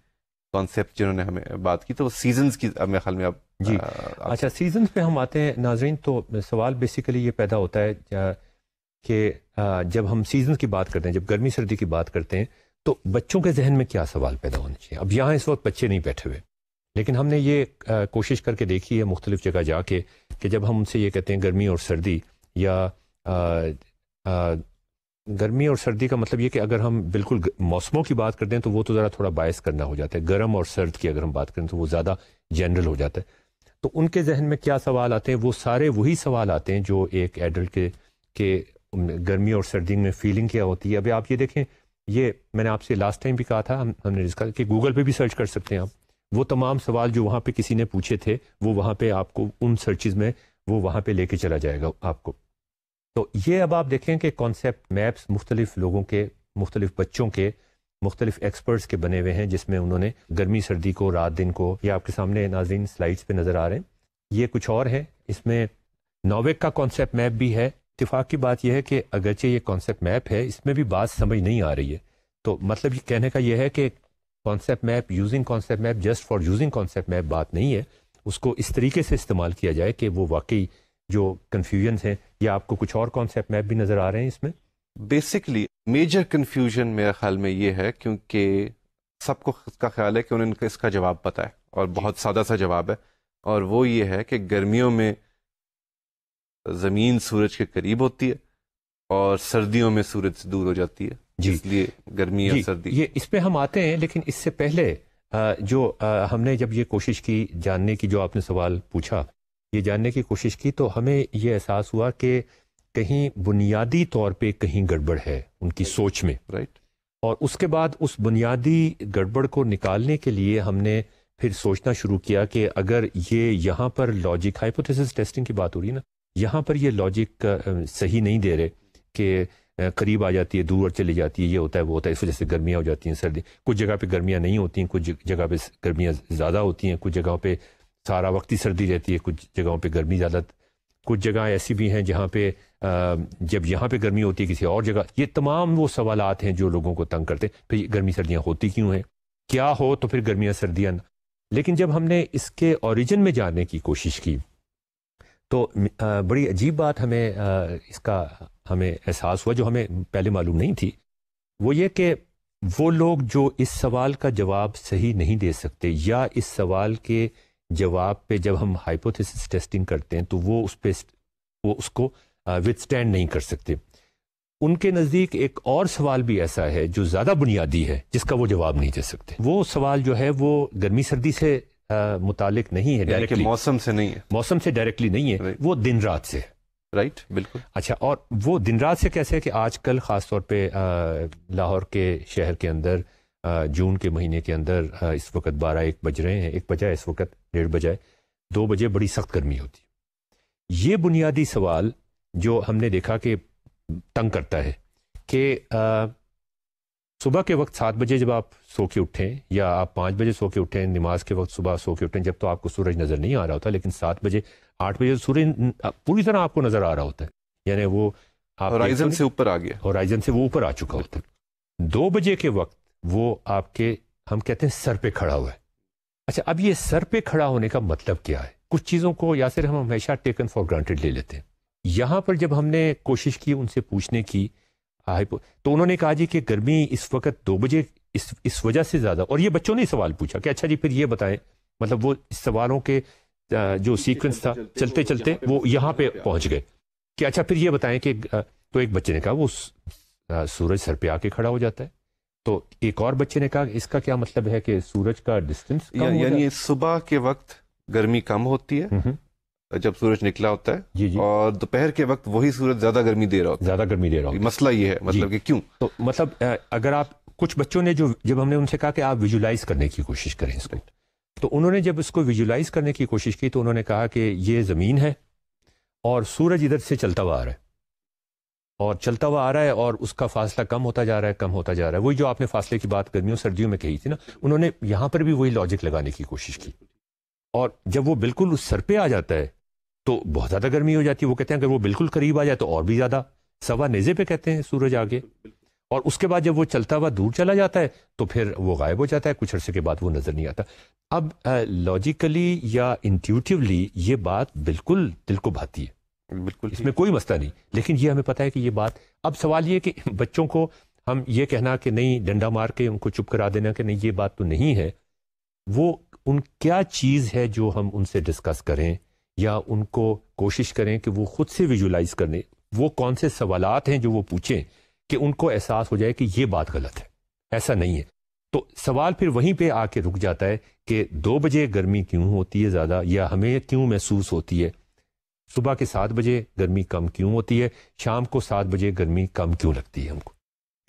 कॉन्सेप्ट जिन्होंने हमें बात की तो सीजन्स की मेरे ख्याल में अब जी आ, अच्छा सीजन्स पे हम आते हैं नाजरीन तो सवाल बेसिकली ये पैदा होता है कि जब हम सीजन की बात करते हैं जब गर्मी सर्दी की बात करते हैं तो बच्चों के जहन में क्या सवाल पैदा होने चाहिए अब यहाँ इस वक्त बच्चे नहीं बैठे हुए लेकिन हमने ये आ, कोशिश करके देखी है मुख्तलिफ जगह जाके कि जब हम उनसे ये कहते हैं गर्मी और सर्दी या आ, आ, गर्मी और सर्दी का मतलब ये कि अगर हम बिल्कुल मौसमों की बात करते हैं तो वो तो ज़रा थोड़ा बायस करना हो जाता है गर्म और सर्द की अगर हम बात करें तो वो ज़्यादा जनरल हो जाता है तो उनके जहन में क्या सवाल आते हैं वो सारे वही सवाल आते हैं जो एक एडल्ट के के गर्मी और सर्दी में फीलिंग क्या होती है अभी आप ये देखें ये मैंने आपसे लास्ट टाइम भी कहा था हम हमने इसका कि गूगल पे भी सर्च कर सकते हैं आप वो तमाम सवाल जो वहाँ पे किसी ने पूछे थे वो वहाँ पे आपको उन सर्चिज में वो वहाँ पे लेके चला जाएगा आपको तो ये अब आप देखें कि कॉन्सेप्ट मैप्स मुख्तलिफ लोगों के मुख्तलिफ बच्चों के मुख्तलिफ एक्सपर्ट्स के बने हुए हैं जिसमें उन्होंने गर्मी सर्दी को रात दिन को ये आपके सामने नाजीन स्लाइड्स पे नज़र आ रहे हैं ये कुछ और है इसमें नोवेक का कॉन्सेप्ट मैप भी है इतफाक़ की बात यह है कि अगरचे ये कॉन्सेप्ट मैप है इसमें भी बात समझ नहीं आ रही है तो मतलब ये कहने का यह है कि concept map using concept map just for using concept map बात नहीं है उसको इस तरीके से इस्तेमाल किया जाए कि वो वाकई जो कन्फ्यूजन हैं या आपको कुछ और कॉन्सेप्ट मैप भी नज़र आ रहे हैं इसमें बेसिकली मेजर कन्फ्यूजन मेरा ख्याल में ये है क्योंकि सबको इसका ख्याल है कि उन्हें इसका जवाब पता है और बहुत सादा सा जवाब है और वो ये है कि गर्मियों में ज़मीन सूरज के करीब होती है और सर्दियों में सूरज से दूर हो जाती है इसलिए गर्मी और सर्दी ये इस पे हम आते हैं लेकिन इससे पहले जो हमने जब ये कोशिश की जानने की जो आपने सवाल पूछा ये जानने की कोशिश की तो हमें ये एहसास हुआ कि कहीं बुनियादी तौर पे कहीं गड़बड़ है उनकी सोच में राइट और उसके बाद उस बुनियादी गड़बड़ को निकालने के लिए हमने फिर सोचना शुरू किया कि अगर ये यहाँ पर लॉजिक हाइपोथेसिस टेस्टिंग की बात हो रही है ना यहाँ पर ये लॉजिक सही नहीं दे रहे कि करीब आ जाती है दूर चली जाती है ये होता है वो होता है इस वजह से गर्मियाँ हो जाती हैं सर्दी कुछ जगह पर गर्मियाँ नहीं होती हैं कुछ जगह पर गर्मियाँ ज़्यादा होती हैं कुछ जगहों पर सारा वक्त ही सर्दी रहती है कुछ जगहों पर गर्मी ज़्यादा कुछ जगह ऐसी भी हैं जहाँ पे जब यहाँ पे गर्मी होती है किसी और जगह ये तमाम वो सवाल हैं जो लोगों को तंग करते हैं फिर गर्मी सर्दियाँ होती क्यों हैं क्या हो तो फिर गर्मियाँ सर्दियाँ लेकिन जब हमने इसके औरिजन में जाने की कोशिश की तो बड़ी अजीब बात हमें इसका हमें एहसास हुआ जो हमें पहले मालूम नहीं थी वो ये कि वो लोग जो इस सवाल का जवाब सही नहीं दे सकते या इस सवाल के जवाब पे जब हम हाइपोथेसिस टेस्टिंग करते हैं तो वो उस पर वो उसको विद स्टैंड नहीं कर सकते उनके नज़दीक एक और सवाल भी ऐसा है जो ज़्यादा बुनियादी है जिसका वो जवाब नहीं दे सकते वो सवाल जो है वो गर्मी सर्दी से मुतालिक नहीं है डायरेक्टली मौसम से नहीं है मौसम से डायरेक्टली नहीं है वो दिन रात से है राइट right, बिल्कुल अच्छा और वो दिन रात से कैसे है कि आजकल ख़ासतौर पर लाहौर के शहर के अंदर जून के महीने के अंदर इस वक्त बारह एक बज रहे हैं एक बजाय इस वक्त डेढ़ बजाए दो बजे बड़ी सख्त गर्मी होती है ये बुनियादी सवाल जो हमने देखा कि तंग करता है कि सुबह के वक्त सात बजे जब आप सो के उठें या आप पाँच बजे सो के उठें नमाज के वक्त सुबह सो के उठें जब तो आपको सूरज नज़र नहीं आ रहा होता लेकिन सात बजे आठ बजे सूर्य पूरी तरह आपको नजर आ रहा होता है यानी वो होराइजन से ऊपर आ गया होराइजन से वो ऊपर आ चुका होता है दो बजे के वक्त वो आपके हम कहते हैं सर पे खड़ा हुआ है अच्छा अब ये सर पे खड़ा होने का मतलब क्या है कुछ चीज़ों को या सिर्फ हम हमेशा टेकन फॉर ग्रांटेड ले लेते हैं यहाँ पर जब हमने कोशिश की उनसे पूछने की तो उन्होंने कहा जी कि गर्मी इस वक्त दो बजे इस इस वजह से ज़्यादा और ये बच्चों ने सवाल पूछा कि अच्छा जी फिर ये बताएं मतलब वो इस सवालों के जो सीक्वेंस था चलते चलते वो यहाँ पे पहुंच गए कि अच्छा फिर ये बताएं कि तो एक बच्चे ने कहा वो सूरज सर पे आके खड़ा हो जाता है तो एक और बच्चे ने कहा इसका क्या मतलब है कि सूरज का डिस्टेंस या, यानी सुबह के वक्त गर्मी कम होती है जब सूरज निकला होता है जी जी। और दोपहर के वक्त वही सूरज ज्यादा गर्मी दे रहा होता है ज्यादा गर्मी दे रहा होता है मसला ये है मतलब कि क्यों तो मतलब अगर आप कुछ बच्चों ने जो जब हमने उनसे कहा कि आप विजुलाइज करने की कोशिश करें इसको तो उन्होंने जब इसको विजुलाइज करने की कोशिश की तो उन्होंने कहा कि ये ज़मीन है और सूरज इधर से चलता हुआ आ रहा है और चलता हुआ आ रहा है और उसका फासला कम होता जा रहा है कम होता जा रहा है वही जो आपने फासले की बात गर्मियों सर्दियों में कही थी ना उन्होंने यहाँ पर भी वही लॉजिक लगाने की कोशिश की और जब वो बिल्कुल उस सर पे आ जाता है तो बहुत ज़्यादा गर्मी हो जाती है वो कहते हैं अगर वो बिल्कुल करीब आ जाए तो और भी ज़्यादा सवा नेज़े पे कहते हैं सूरज आगे और उसके बाद जब वो चलता हुआ दूर चला जाता है तो फिर वो गायब हो जाता है कुछ अरसे के बाद वो नज़र नहीं आता अब लॉजिकली या इंट्यूटिवली ये बात बिल्कुल दिल को भाती है बिल्कुल इसमें कोई मसला नहीं लेकिन ये हमें पता है कि ये बात अब सवाल ये कि बच्चों को हम ये कहना कि नहीं डंडा मार के उनको चुप करा देना कि नहीं ये बात तो नहीं है वो उन क्या चीज़ है जो हम उनसे डिस्कस करें या उनको कोशिश करें कि वो खुद से विजुलाइज करें वो कौन से सवालात हैं जो वो पूछें कि उनको एहसास हो जाए कि ये बात गलत है ऐसा नहीं है तो सवाल फिर वहीं पे आके रुक जाता है कि दो बजे गर्मी क्यों होती है ज़्यादा या हमें क्यों महसूस होती है सुबह के सात बजे गर्मी कम क्यों होती है शाम को सात बजे गर्मी कम क्यों लगती है हमको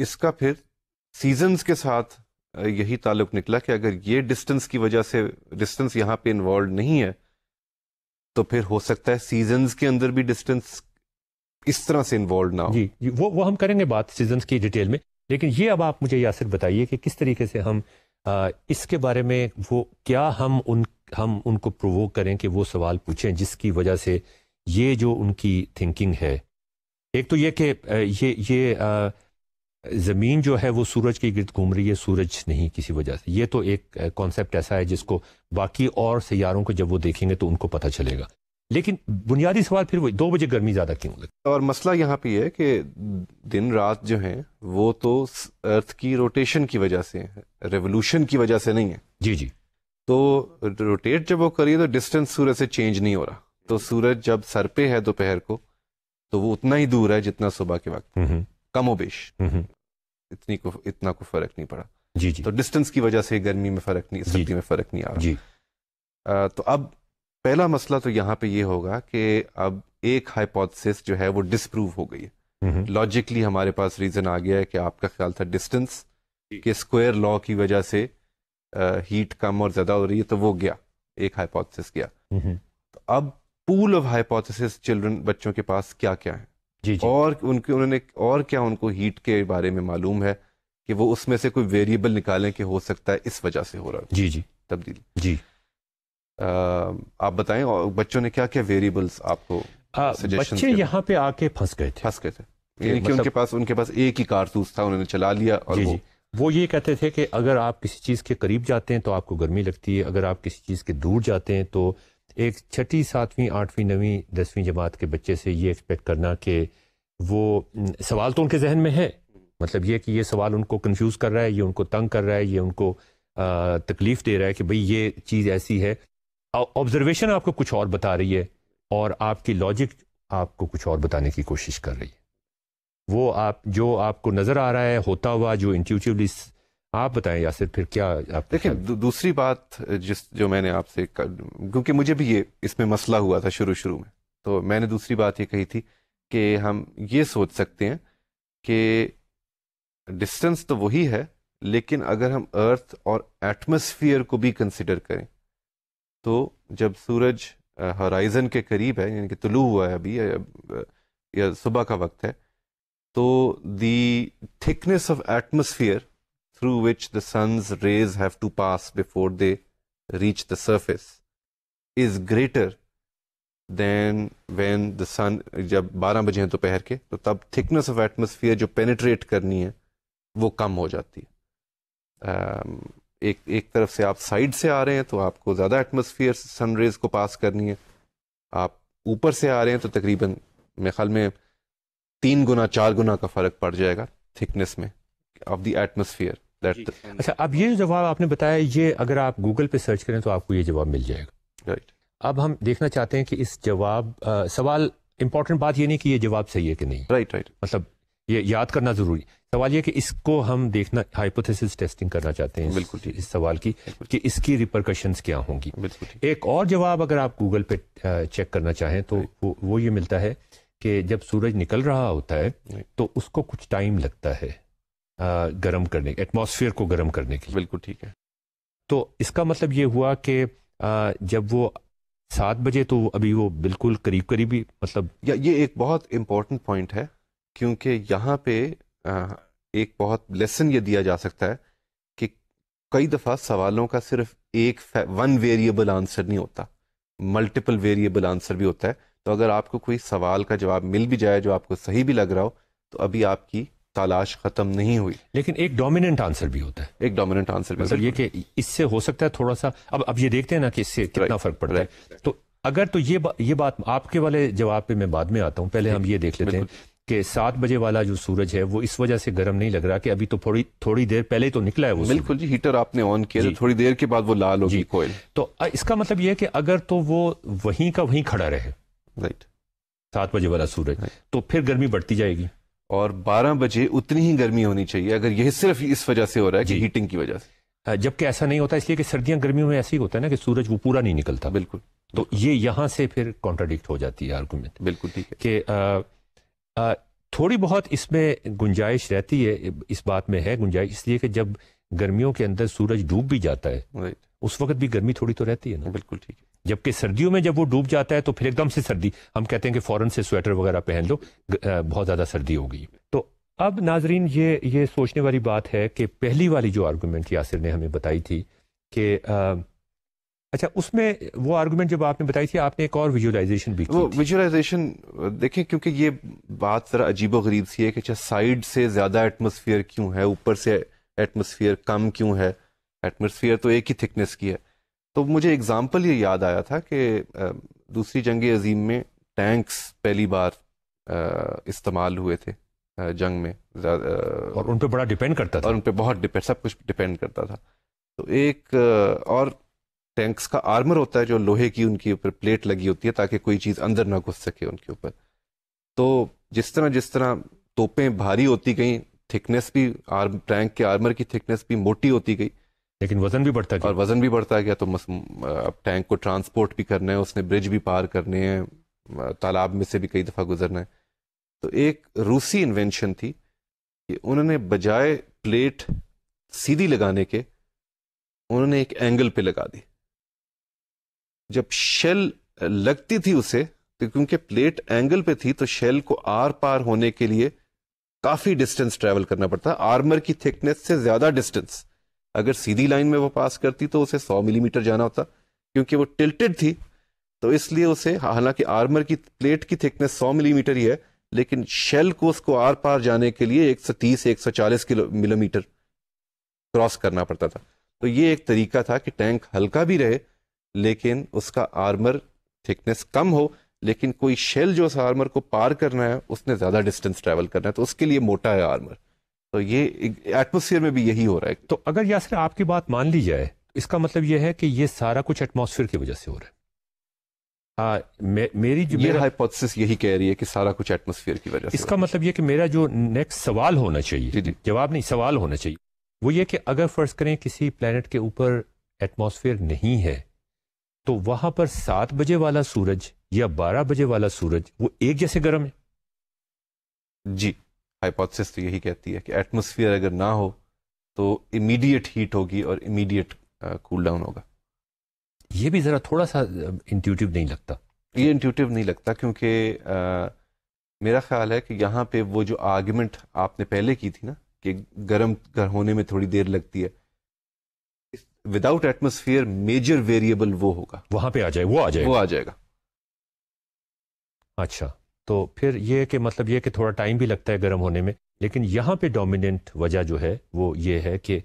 इसका फिर सीजन्स के साथ यही ताल्लुक निकला कि अगर ये डिस्टेंस की वजह से डिस्टेंस यहाँ पे इन्वॉल्व नहीं है तो फिर हो सकता है सीजन्स के अंदर भी डिस्टेंस इस तरह से इन्वॉल्व ना हो जी, जी वो वो हम करेंगे बात सीजन की डिटेल में लेकिन ये अब आप मुझे यासिर बताइए कि किस तरीके से हम आ, इसके बारे में वो क्या हम उन हम उनको प्रोवो करें कि वो सवाल पूछें जिसकी वजह से ये जो उनकी थिंकिंग है एक तो ये कि ये ये आ, ज़मीन जो है वो सूरज के गिरद घूम रही है सूरज नहीं किसी वजह से ये तो एक कॉन्सेप्ट ऐसा है जिसको बाकी और सैारों को जब वो देखेंगे तो उनको पता चलेगा लेकिन बुनियादी सवाल फिर वही दो बजे गर्मी ज़्यादा क्यों लगी और मसला यहाँ पे है कि दिन रात जो है वो तो अर्थ की रोटेशन की वजह से रेवोल्यूशन की वजह से नहीं है जी जी तो रोटेट जब वो करिए तो डिस्टेंस सूरज से चेंज नहीं हो रहा तो सूरज जब सर पे है दोपहर को तो वो उतना ही दूर है जितना सुबह के वक्त हम्म, हम्म। कमो बेश हम्म, इतनी को इतना कोई फर्क नहीं पड़ा जी जी तो डिस्टेंस की वजह से गर्मी में फर्क नहीं सर्दी में फर्क नहीं आ रहा जी आ, तो अब पहला मसला तो यहाँ पे ये होगा कि अब एक हाइपोथेसिस जो है वो डिसप्रूव हो गई है लॉजिकली हम्म हम्म। हमारे पास रीजन आ गया है कि आपका ख्याल था डिस्टेंस के स्क्वायर लॉ की वजह से हीट कम और ज्यादा हो रही है तो वो गया एक हाइपोथेसिस गया हम्म तो अब पूल ऑफ हाइपोथेसिस चिल्ड्रन बच्चों के पास क्या क्या है जी जी। और उनके उन्होंने और क्या उनको हीट के बारे में मालूम है कि वो उसमें से कोई वेरिएबल निकालें कि हो सकता है इस वजह से हो रहा है जी जी तब्दील जी आप बताएं और बच्चों ने क्या क्या वेरिएबल्स आपको आ, बच्चे यहाँ पे आके फंस गए थे फंस गए थे यानी कि मतलब उनके पास उनके पास एक ही कारतूस था उन्होंने चला लिया और जी, वो, जी, वो ये कहते थे कि अगर आप किसी चीज़ के करीब जाते हैं तो आपको गर्मी लगती है अगर आप किसी चीज़ के दूर जाते हैं तो एक छठी सातवीं आठवीं नवीं दसवीं जमात के बच्चे से ये एक्सपेक्ट करना कि वो सवाल तो उनके जहन में है मतलब ये कि ये सवाल उनको कंफ्यूज कर रहा है ये उनको तंग कर रहा है ये उनको तकलीफ़ दे रहा है कि भाई ये चीज़ ऐसी है ऑब्जर्वेशन आपको कुछ और बता रही है और आपकी लॉजिक आपको कुछ और बताने की कोशिश कर रही है वो आप जो आपको नज़र आ रहा है होता हुआ जो इंट्यूटिवली आप बताएं या सिर्फ फिर क्या आप देखिए दू, दूसरी बात जिस जो मैंने आपसे क्योंकि मुझे भी ये इसमें मसला हुआ था शुरू शुरू में तो मैंने दूसरी बात ये कही थी कि हम ये सोच सकते हैं कि डिस्टेंस तो वही है लेकिन अगर हम अर्थ और एटमोसफियर को भी कंसिडर करें तो जब सूरज हॉराइज़न के करीब है यानी कि तुलू हुआ है अभी या सुबह का वक्त है तो the thickness of atmosphere through which the sun's rays have to pass before they reach the surface is greater than when the sun जब 12 बजे हैं दोपहर के तो तब थिकनेस ऑफ एटमोसफियर जो पेनिट्रेट करनी है वो कम हो जाती है um, एक एक तरफ से आप साइड से आ रहे हैं तो आपको ज़्यादा एटमोसफियर रेज को पास करनी है आप ऊपर से आ रहे हैं तो तकरीबन मेरे ख्याल में तीन गुना चार गुना का फ़र्क पड़ जाएगा थिकनेस में ऑफ द एटमोसफियर अच्छा अब ये जवाब आपने बताया ये अगर आप गूगल पे सर्च करें तो आपको ये जवाब मिल जाएगा राइट अब हम देखना चाहते हैं कि इस जवाब आ, सवाल इम्पोर्टेंट बात ये नहीं कि ये जवाब सही है कि नहीं राइट राइट मतलब ये याद करना जरूरी सवाल ये कि इसको हम देखना हाइपोथेसिस टेस्टिंग करना चाहते हैं बिल्कुल इस, इस सवाल की कि इसकी रिपरकशंस क्या होंगी बिल्कुल एक और जवाब अगर आप गूगल पे चेक करना चाहें तो वो वो ये मिलता है कि जब सूरज निकल रहा होता है तो उसको कुछ टाइम लगता है गर्म करने एटमॉस्फेयर को गर्म करने के लिए बिल्कुल ठीक है तो इसका मतलब ये हुआ कि जब वो सात बजे तो अभी वो बिल्कुल करीब करीब ही मतलब या ये एक बहुत इम्पोर्टेंट पॉइंट है क्योंकि यहाँ पे एक बहुत लेसन ये दिया जा सकता है कि कई दफ़ा सवालों का सिर्फ एक वन वेरिएबल आंसर नहीं होता मल्टीपल वेरिएबल आंसर भी होता है तो अगर आपको कोई सवाल का जवाब मिल भी जाए जो आपको सही भी लग रहा हो तो अभी आपकी तलाश खत्म नहीं हुई लेकिन एक डोमिनेंट आंसर भी होता है एक डोमिनेंट आंसर भी मतलब ये कि इससे हो सकता है थोड़ा सा अब अब ये देखते हैं ना कि इससे कितना फर्क पड़ता है तो अगर तो ये बा, ये बात आपके वाले जवाब पे मैं बाद में आता हूँ पहले हम ये देख लेते हैं कि सात बजे वाला जो सूरज है वो इस वजह से गर्म नहीं लग रहा कि अभी तो थोड़ी थोड़ी देर पहले तो निकला है वो बिल्कुल जी हीटर आपने ऑन किया तो थोड़ी देर के बाद वो लाल होगी कोयल तो इसका मतलब ये है कि अगर तो वो वहीं का वहीं खड़ा रहे राइट सात बजे वाला सूरज तो फिर गर्मी बढ़ती जाएगी और बारह बजे उतनी ही गर्मी होनी चाहिए अगर यह सिर्फ इस वजह से हो रहा है कि हीटिंग की वजह से जबकि ऐसा नहीं होता इसलिए कि सर्दियां गर्मियों में ऐसे ही होता है ना कि सूरज वो पूरा नहीं निकलता बिल्कुल तो ये यहां से फिर कॉन्ट्राडिक्ट हो जाती है आर्गूमेंट बिल्कुल ठीक है कि थोड़ी बहुत इसमें गुंजाइश रहती है इस बात में है गुंजाइश इसलिए कि जब गर्मियों के अंदर सूरज डूब भी जाता है उस वक्त भी गर्मी थोड़ी तो रहती है ना बिल्कुल ठीक है जबकि सर्दियों में जब वो डूब जाता है तो फिर एकदम से सर्दी हम कहते हैं कि फ़ौरन से स्वेटर वगैरह पहन लो बहुत ज़्यादा सर्दी हो गई तो अब नाजरीन ये ये सोचने वाली बात है कि पहली वाली जो आर्गूमेंट यासिर ने हमें बताई थी कि अच्छा उसमें वो आर्गूमेंट जब आपने बताई थी आपने एक और विजुअलाइजेशन भी वो विजुअलाइजेशन देखें क्योंकि ये बात ज़रा अजीबो गरीब सी है कि अच्छा साइड से ज़्यादा एटमोसफियर क्यों है ऊपर से एटमोसफियर कम क्यों है एटमोसफियर तो एक ही थिकनेस की है तो मुझे एग्ज़ाम्पल ये याद आया था कि दूसरी जंग अजीम में टैंक्स पहली बार इस्तेमाल हुए थे जंग में और उन पर बड़ा डिपेंड करता था और उन पर बहुत डिपेंड सब कुछ डिपेंड करता था तो एक और टैंक्स का आर्मर होता है जो लोहे की उनके ऊपर प्लेट लगी होती है ताकि कोई चीज़ अंदर ना घुस सके उनके ऊपर तो जिस तरह जिस तरह तोपें भारी होती गई थिकनेस भी आर्म टैंक के आर्मर की थिकनेस भी मोटी होती गई लेकिन वजन भी बढ़ता गया और वजन भी बढ़ता गया तो अब टैंक को ट्रांसपोर्ट भी करना है उसने ब्रिज भी पार करने हैं तालाब में से भी कई दफ़ा गुजरना है तो एक रूसी इन्वेंशन थी कि उन्होंने बजाय प्लेट सीधी लगाने के उन्होंने एक एंगल पे लगा दी जब शेल लगती थी उसे तो क्योंकि प्लेट एंगल पे थी तो शेल को आर पार होने के लिए काफी डिस्टेंस ट्रेवल करना पड़ता आर्मर की थिकनेस से ज्यादा डिस्टेंस अगर सीधी लाइन में वो पास करती तो उसे 100 मिलीमीटर जाना होता क्योंकि वो टिल्टेड थी तो इसलिए उसे हालांकि आर्मर की प्लेट की थिकनेस 100 मिलीमीटर ही है लेकिन शेल को उसको आर पार जाने के लिए 130 से 140 किलो मिलीमीटर क्रॉस करना पड़ता था तो ये एक तरीका था कि टैंक हल्का भी रहे लेकिन उसका आर्मर थिकनेस कम हो लेकिन कोई शेल जो उस आर्मर को पार करना है उसने ज़्यादा डिस्टेंस ट्रेवल करना है तो उसके लिए मोटा है आर्मर तो ये एटमोसफियर में भी यही हो रहा है तो अगर यासर आपकी बात मान ली जाए इसका मतलब यह है कि ये सारा कुछ एटमोसफियर की वजह से हो रहा है हाँ मे, मेरी जो मेरा हाइपोथेसिस यही कह रही है कि सारा कुछ एटमोसफियर की वजह से इसका मतलब यह कि मेरा जो नेक्स्ट सवाल होना चाहिए जवाब नहीं सवाल होना चाहिए वो ये कि अगर फर्ज करें किसी प्लेनेट के ऊपर एटमॉस्फेयर नहीं है तो वहां पर सात बजे वाला सूरज या बारह बजे वाला सूरज वो एक जैसे गर्म है जी हाइपोथेसिस तो यही कहती है कि एटमोसफियर अगर ना हो तो इमीडिएट हीट होगी और इमीडिएट कूल डाउन होगा ये भी ज़रा थोड़ा सा इंट्यूटिव नहीं लगता ये इंट्यूटिव नहीं लगता क्योंकि मेरा ख्याल है कि यहाँ पे वो जो आर्ग्यूमेंट आपने पहले की थी ना कि गर्म होने में थोड़ी देर लगती है विदाउट एटमोस्फियर मेजर वेरिएबल वो होगा वहां पे आ जाए वो आ जाएगा वो आ जाएगा अच्छा तो फिर ये कि मतलब ये कि थोड़ा टाइम भी लगता है गर्म होने में लेकिन यहाँ पे डोमिनेंट वजह जो है वो ये है कि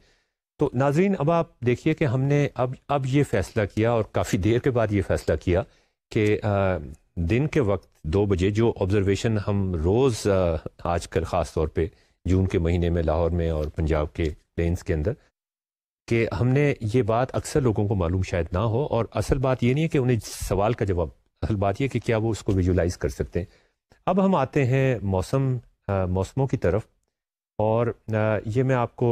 तो नाजरीन अब आप देखिए कि हमने अब अब ये फैसला किया और काफ़ी देर के बाद ये फैसला किया कि दिन के वक्त दो बजे जो ऑब्ज़रवेशन हम रोज़ आजकल ख़ास तौर पे जून के महीने में लाहौर में और पंजाब के प्लेन्स के अंदर कि हमने ये बात अक्सर लोगों को मालूम शायद ना हो और असल बात ये नहीं है कि उन्हें सवाल का जवाब असल बात यह कि क्या वो उसको विजुलाइज कर सकते हैं अब हम आते हैं मौसम मौसमों की तरफ और ये मैं आपको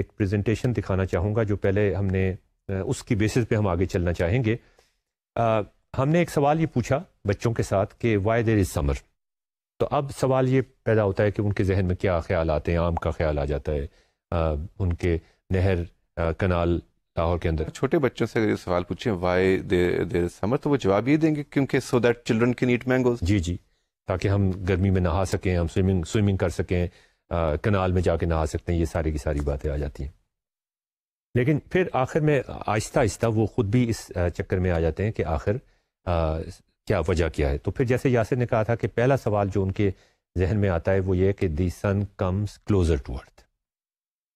एक प्रेजेंटेशन दिखाना चाहूँगा जो पहले हमने उसकी बेसिस पे हम आगे चलना चाहेंगे हमने एक सवाल ये पूछा बच्चों के साथ कि वाई देर इज़ समर तो अब सवाल ये पैदा होता है कि उनके जहन में क्या ख्याल आते हैं आम का ख्याल आ जाता है उनके नहर कनाल लाहौर के अंदर छोटे बच्चों से अगर ये सवाल पूछें वाई देर समर तो वो जवाब ये देंगे क्योंकि so that children can eat mangoes जी जी ताकि हम गर्मी में नहा सकें हम स्विमिंग स्विमिंग कर सकें आ, कनाल में जाके नहा सकते हैं ये सारी की सारी बातें आ जाती हैं लेकिन फिर आखिर में आहिस्ता आहिस्ता वो खुद भी इस चक्कर में आ जाते हैं कि आखिर क्या वजह क्या है तो फिर जैसे यासिर ने कहा था कि पहला सवाल जो उनके जहन में आता है वो ये कि the sun comes closer to earth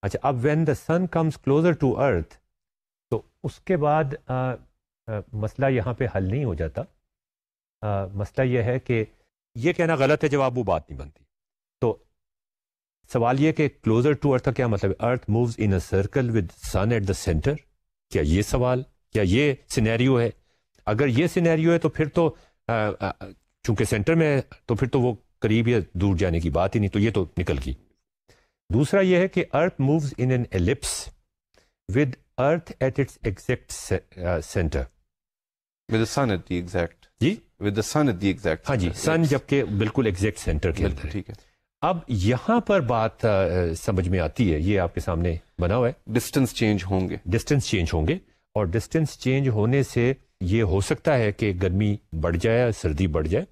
अच्छा अब when the sun comes closer to earth तो उसके बाद आ, आ, मसला यहाँ पे हल नहीं हो जाता आ, मसला यह है कि ये कहना गलत है जवाब वो बात नहीं बनती तो सवाल ये कि क्लोजर टू अर्थ का क्या मतलब earth moves in a circle with sun at the centre क्या ये सवाल क्या ये सिनेरियो है अगर ये सिनेरियो है तो फिर तो चूंकि सेंटर में है तो फिर तो वो करीब या दूर जाने की बात ही नहीं तो ये तो निकल गई दूसरा यह है कि earth moves in an ellipse with earth at its exact centre with sun at the exact जी with the sun at the exact हाँ जी सन जबकि बिल्कुल एग्जैक्ट सेंटर के अंदर ठीक है अब यहाँ पर बात आ, uh, समझ में आती है ये आपके सामने बना हुआ है डिस्टेंस चेंज होंगे डिस्टेंस चेंज होंगे और डिस्टेंस चेंज होने से ये हो सकता है कि गर्मी बढ़ जाए या सर्दी बढ़ जाए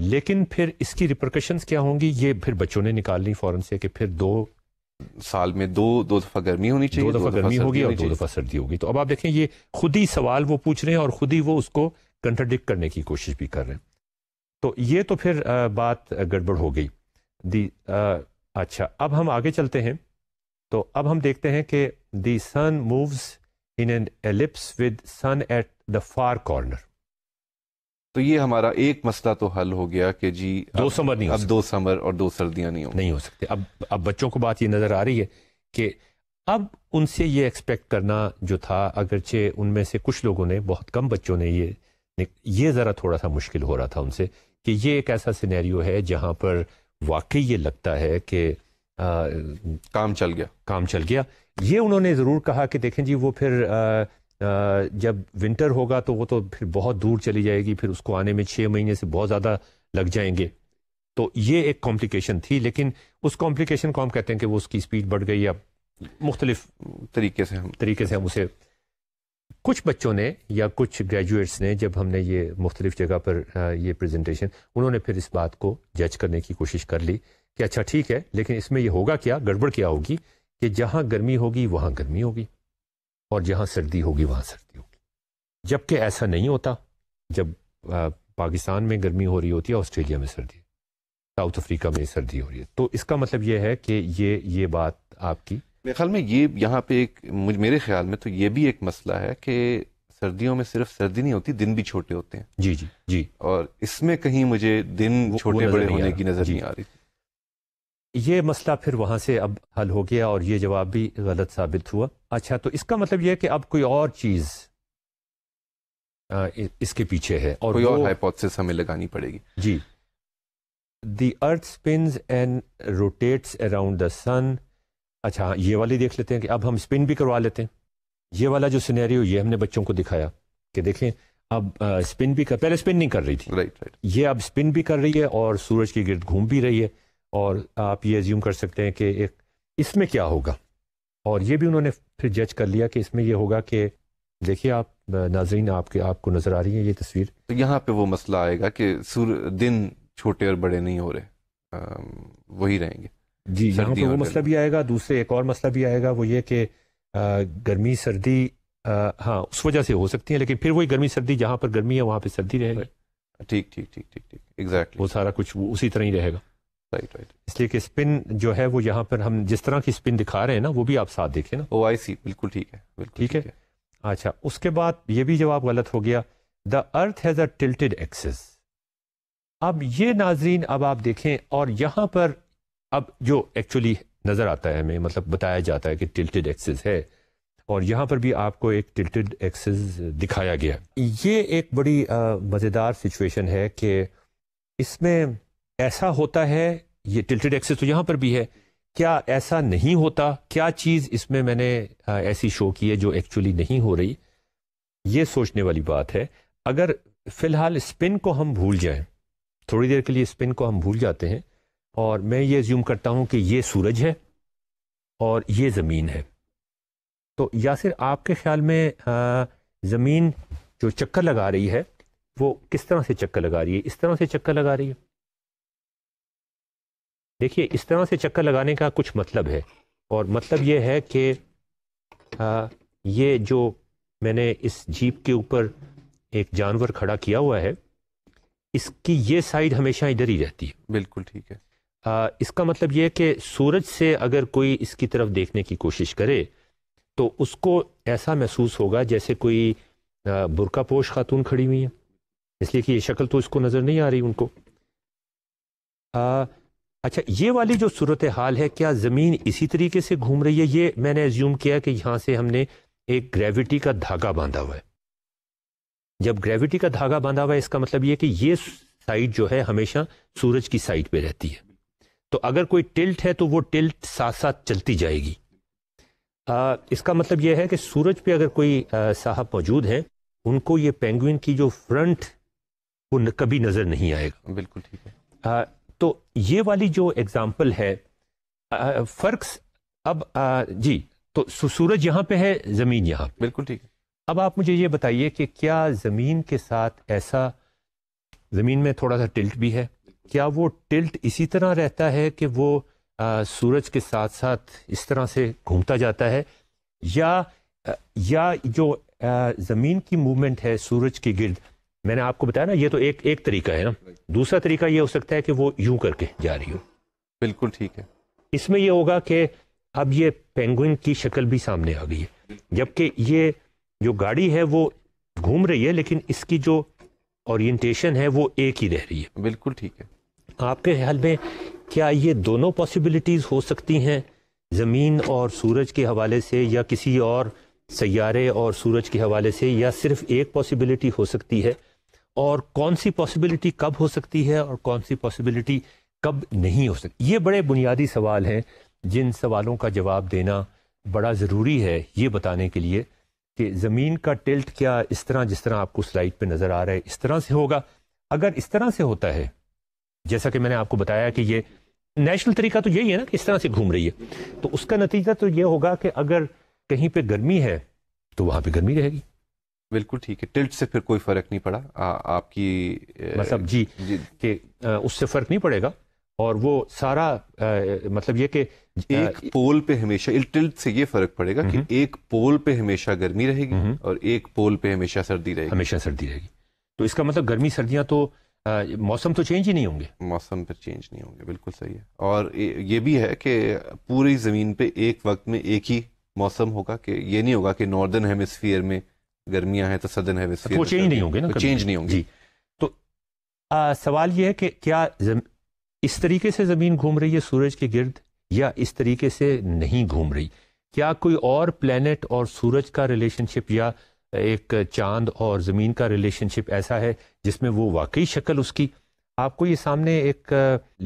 लेकिन फिर इसकी रिप्रकशंस क्या होंगी ये फिर बच्चों ने निकालनी फ़ौरन से कि फिर दो साल में दो दो दफ़ा गर्मी होनी चाहिए दो दफ़ा गर्मी होगी और दो दफ़ा सर्दी होगी तो अब आप देखें ये खुद ही सवाल वो पूछ रहे हैं और खुद ही वो उसको कंट्रडिक्ट करने की कोशिश भी कर रहे हैं तो ये तो फिर बात गड़बड़ हो गई दी अच्छा अब हम आगे चलते हैं तो अब हम देखते हैं कि the sun moves in an ellipse with sun at the far corner तो ये हमारा एक मसला तो हल हो गया कि जी दो समर नहीं अब दो समर और दो सर्दियां नहीं हो नहीं हो सकते अब अब बच्चों को बात ये नज़र आ रही है कि अब उनसे ये एक्सपेक्ट करना जो था अगरचे उनमें से कुछ लोगों ने बहुत कम बच्चों ने ये ये ज़रा थोड़ा सा मुश्किल हो रहा था उनसे कि ये एक ऐसा सिनेरियो है जहाँ पर वाकई ये लगता है कि काम चल गया काम चल गया ये उन्होंने ज़रूर कहा कि देखें जी वो फिर आ, जब विंटर होगा तो वो तो फिर बहुत दूर चली जाएगी फिर उसको आने में छः महीने से बहुत ज़्यादा लग जाएंगे तो ये एक कॉम्प्लिकेशन थी लेकिन उस कॉम्प्लिकेशन को हम कहते हैं कि वो उसकी स्पीड बढ़ गई या मुख्तलिफ तरीके से हम तरीके से हम उसे कुछ बच्चों ने या कुछ ग्रेजुएट्स ने जब हमने ये मुख्तलिफ जगह पर ये प्रेजेंटेशन उन्होंने फिर इस बात को जज करने की कोशिश कर ली कि अच्छा ठीक है लेकिन इसमें ये होगा क्या गड़बड़ क्या होगी कि जहाँ गर्मी होगी वहाँ गर्मी होगी और जहाँ सर्दी होगी वहाँ सर्दी होगी जबकि ऐसा नहीं होता जब पाकिस्तान में गर्मी हो रही होती है ऑस्ट्रेलिया में सर्दी साउथ अफ्रीका में सर्दी हो रही है तो इसका मतलब यह है कि ये ये बात आपकी मेरे ख्याल में ये यहाँ पे एक मुझ मेरे ख्याल में तो ये भी एक मसला है कि सर्दियों में सिर्फ सर्दी नहीं होती दिन भी छोटे होते हैं जी जी जी और इसमें कहीं मुझे दिन छोटे बड़े होने की नजर नहीं आ रही ये मसला फिर वहाँ से अब हल हो गया और ये जवाब भी गलत साबित हुआ अच्छा तो इसका मतलब यह कि अब कोई और चीज़ इसके पीछे है और कोई और हाइपोथेसिस हमें लगानी पड़ेगी जी the earth spin and rotates around the sun अच्छा हाँ, ये वाली देख लेते हैं कि अब हम स्पिन भी करवा लेते हैं ये वाला जो सिनेरियो ये हमने बच्चों को दिखाया कि देखें अब स्पिन भी कर पहले स्पिन नहीं कर रही थी राइट right, राइट right. ये अब स्पिन भी कर रही है और सूरज के गिरद घूम भी रही है और आप ये एज्यूम कर सकते हैं कि एक इसमें क्या होगा और ये भी उन्होंने फिर जज कर लिया कि इसमें यह होगा कि देखिए आप नाजरीन आपके आपको नज़र आ रही है ये तस्वीर तो यहाँ पे वो मसला आएगा कि सूर दिन छोटे और बड़े नहीं हो रहे वही रहेंगे जी यहाँ पे वो मसला भी आएगा दूसरे एक और मसला भी आएगा वो ये कि गर्मी सर्दी आ, हाँ उस वजह से हो सकती है लेकिन फिर वही गर्मी सर्दी जहाँ पर गर्मी है वहाँ पर सर्दी रहेगी ठीक ठीक ठीक ठीक ठीक एग्जैक्टली वो सारा कुछ उसी तरह ही रहेगा राइट राइट इसलिए कि स्पिन जो है वो यहाँ पर हम जिस तरह की स्पिन दिखा रहे हैं ना वो भी आप साथ देखें ना ओ आई सी बिल्कुल ठीक है बिल्कुल ठीक है अच्छा उसके बाद ये भी जवाब गलत हो गया the earth has a tilted axis अब ये नाजरीन अब आप देखें और यहाँ पर अब जो एक्चुअली नज़र आता है हमें मतलब बताया जाता है कि टिल्टेड एक्सेस है और यहाँ पर भी आपको एक टिल्टेड एक्सेस दिखाया गया ये एक बड़ी मज़ेदार सिचुएशन है कि इसमें ऐसा होता है ये टिल्टेड एक्सेस तो यहाँ पर भी है क्या ऐसा नहीं होता क्या चीज़ इसमें मैंने ऐसी शो की है जो एक्चुअली नहीं हो रही ये सोचने वाली बात है अगर फिलहाल स्पिन को हम भूल जाएं थोड़ी देर के लिए स्पिन को हम भूल जाते हैं और मैं ये ज्यूम करता हूँ कि ये सूरज है और ये ज़मीन है तो यासिर आपके ख्याल में ज़मीन जो चक्कर लगा रही है वो किस तरह से चक्कर लगा रही है इस तरह से चक्कर लगा रही है देखिए इस तरह से चक्कर लगाने का कुछ मतलब है और मतलब ये है कि ये जो मैंने इस जीप के ऊपर एक जानवर खड़ा किया हुआ है इसकी ये साइड हमेशा इधर ही रहती है बिल्कुल ठीक है आ, इसका मतलब ये है कि सूरज से अगर कोई इसकी तरफ देखने की कोशिश करे तो उसको ऐसा महसूस होगा जैसे कोई बुरका पोश खातून खड़ी हुई है इसलिए कि ये शक्ल तो इसको नज़र नहीं आ रही उनको आ, अच्छा ये वाली जो सूरत हाल है क्या ज़मीन इसी तरीके से घूम रही है ये मैंने एज्यूम किया कि यहाँ से हमने एक ग्रेविटी का धागा बांधा हुआ है जब ग्रेविटी का धागा बांधा हुआ है इसका मतलब ये कि ये साइड जो है हमेशा सूरज की साइड पे रहती है तो अगर कोई टिल्ट है तो वो टिल्ट साथ साथ चलती जाएगी आ, इसका मतलब यह है कि सूरज पे अगर कोई आ, साहब मौजूद हैं उनको ये पेंगुइन की जो फ्रंट वो न, कभी नज़र नहीं आएगा बिल्कुल ठीक है तो ये वाली जो एग्जाम्पल है फ़र्क अब आ, जी तो सूरज यहाँ पे है ज़मीन यहाँ पे बिल्कुल ठीक है अब आप मुझे ये बताइए कि क्या ज़मीन के साथ ऐसा ज़मीन में थोड़ा सा टिल्ट भी है क्या वो टिल्ट इसी तरह रहता है कि वो आ, सूरज के साथ साथ इस तरह से घूमता जाता है या या जो ज़मीन की मूवमेंट है सूरज के गिर्द मैंने आपको बताया ना ये तो एक एक तरीका है ना दूसरा तरीका ये हो सकता है कि वो यूं करके जा रही हो बिल्कुल ठीक है इसमें यह होगा कि अब ये पेंगुइन की शक्ल भी सामने आ गई है जबकि ये जो गाड़ी है वो घूम रही है लेकिन इसकी जो ओरिएंटेशन है वो एक ही रह रही है बिल्कुल ठीक है आपके ख्याल में क्या ये दोनों पॉसिबिलिटीज़ हो सकती हैं ज़मीन और सूरज के हवाले से या किसी और सैारे और सूरज के हवाले से या सिर्फ एक पॉसिबिलिटी हो सकती है और कौन सी पॉसिबिलिटी कब हो सकती है और कौन सी पॉसिबिलिटी कब नहीं हो सकती ये बड़े बुनियादी सवाल हैं जिन सवालों का जवाब देना बड़ा ज़रूरी है ये बताने के लिए कि ज़मीन का टिल्ट क्या इस तरह जिस तरह आपको स्लाइड पे नज़र आ रहा है इस तरह से होगा अगर इस तरह से होता है जैसा कि मैंने आपको बताया कि ये नेचुरल तरीका तो यही है ना कि इस तरह से घूम रही है तो उसका नतीजा तो ये होगा कि अगर कहीं पर गर्मी है तो वहाँ पर गर्मी रहेगी बिल्कुल ठीक है टिल्ट से फिर कोई फर्क नहीं पड़ा आ, आपकी मतलब जी, जी। कि उससे फर्क नहीं पड़ेगा और वो सारा आ, मतलब ये कि एक पोल पे हमेशा टिल्ट से ये फर्क पड़ेगा कि एक पोल पे हमेशा गर्मी रहेगी और एक पोल पे हमेशा सर्दी रहेगी हमेशा सर्दी रहेगी तो इसका मतलब गर्मी सर्दियां तो आ, मौसम तो चेंज ही नहीं होंगे मौसम पर चेंज नहीं होंगे बिल्कुल सही है और ये भी है कि पूरी ज़मीन पे एक वक्त में एक ही मौसम होगा कि ये नहीं होगा कि नॉर्दर्न हेमिसफीयर में गर्मियां हैं तो सदन है चेंज तो तो तो नहीं होंगे तो सवाल यह है कि क्या इस तरीके से ज़मीन घूम रही है सूरज के गिर्द या इस तरीके से नहीं घूम रही क्या कोई और प्लेनेट और सूरज का रिलेशनशिप या एक चांद और ज़मीन का रिलेशनशिप ऐसा है जिसमें वो वाकई शक्ल उसकी आपको ये सामने एक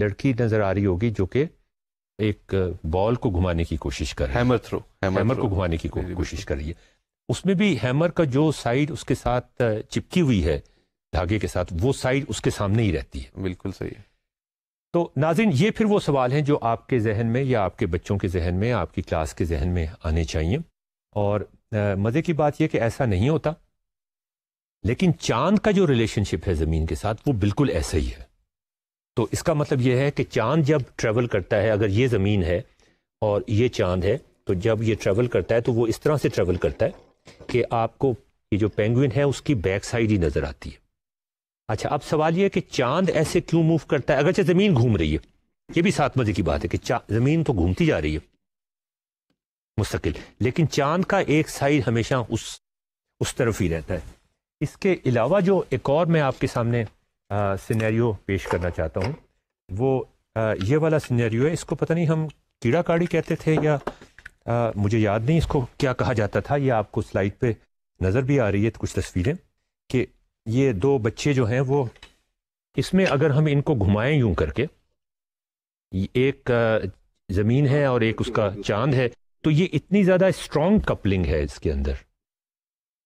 लड़की नज़र आ रही होगी जो कि एक बॉल को घुमाने की कोशिश कर रही है हैमर थ्रो हैमर को घुमाने की कोशिश कर रही है उसमें भी हैमर का जो साइड उसके साथ चिपकी हुई है धागे के साथ वो साइड उसके सामने ही रहती है बिल्कुल सही है तो नाजिन ये फिर वो सवाल हैं जो आपके जहन में या आपके बच्चों के जहन में आपकी क्लास के जहन में आने चाहिए और मज़े की बात यह कि ऐसा नहीं होता लेकिन चांद का जो रिलेशनशिप है ज़मीन के साथ वो बिल्कुल ऐसा ही है तो इसका मतलब यह है कि चांद जब ट्रैवल करता है अगर ये ज़मीन है और ये चांद है तो जब ये ट्रैवल करता है तो वो इस तरह से ट्रेवल करता है कि आपको ये जो पेंगुइन है उसकी बैक साइड ही नज़र आती है अच्छा अब सवाल यह कि चांद ऐसे क्यों मूव करता है अगर अगरचे ज़मीन घूम रही है ये भी सात मजे की बात है कि ज़मीन तो घूमती जा रही है मुस्तकिल लेकिन चांद का एक साइड हमेशा उस उस तरफ ही रहता है इसके अलावा जो एक और मैं आपके सामने सिनेरियो पेश करना चाहता हूं वो आ, ये वाला सिनेरियो है इसको पता नहीं हम कीड़ा काड़ी कहते थे या आ, मुझे याद नहीं इसको क्या कहा जाता था ये आपको स्लाइड पे नज़र भी आ रही है कुछ तस्वीरें कि ये दो बच्चे जो हैं वो इसमें अगर हम इनको घुमाए यूं करके एक ज़मीन है और एक उसका चांद है तो ये इतनी ज़्यादा स्ट्रॉन्ग कपलिंग है इसके अंदर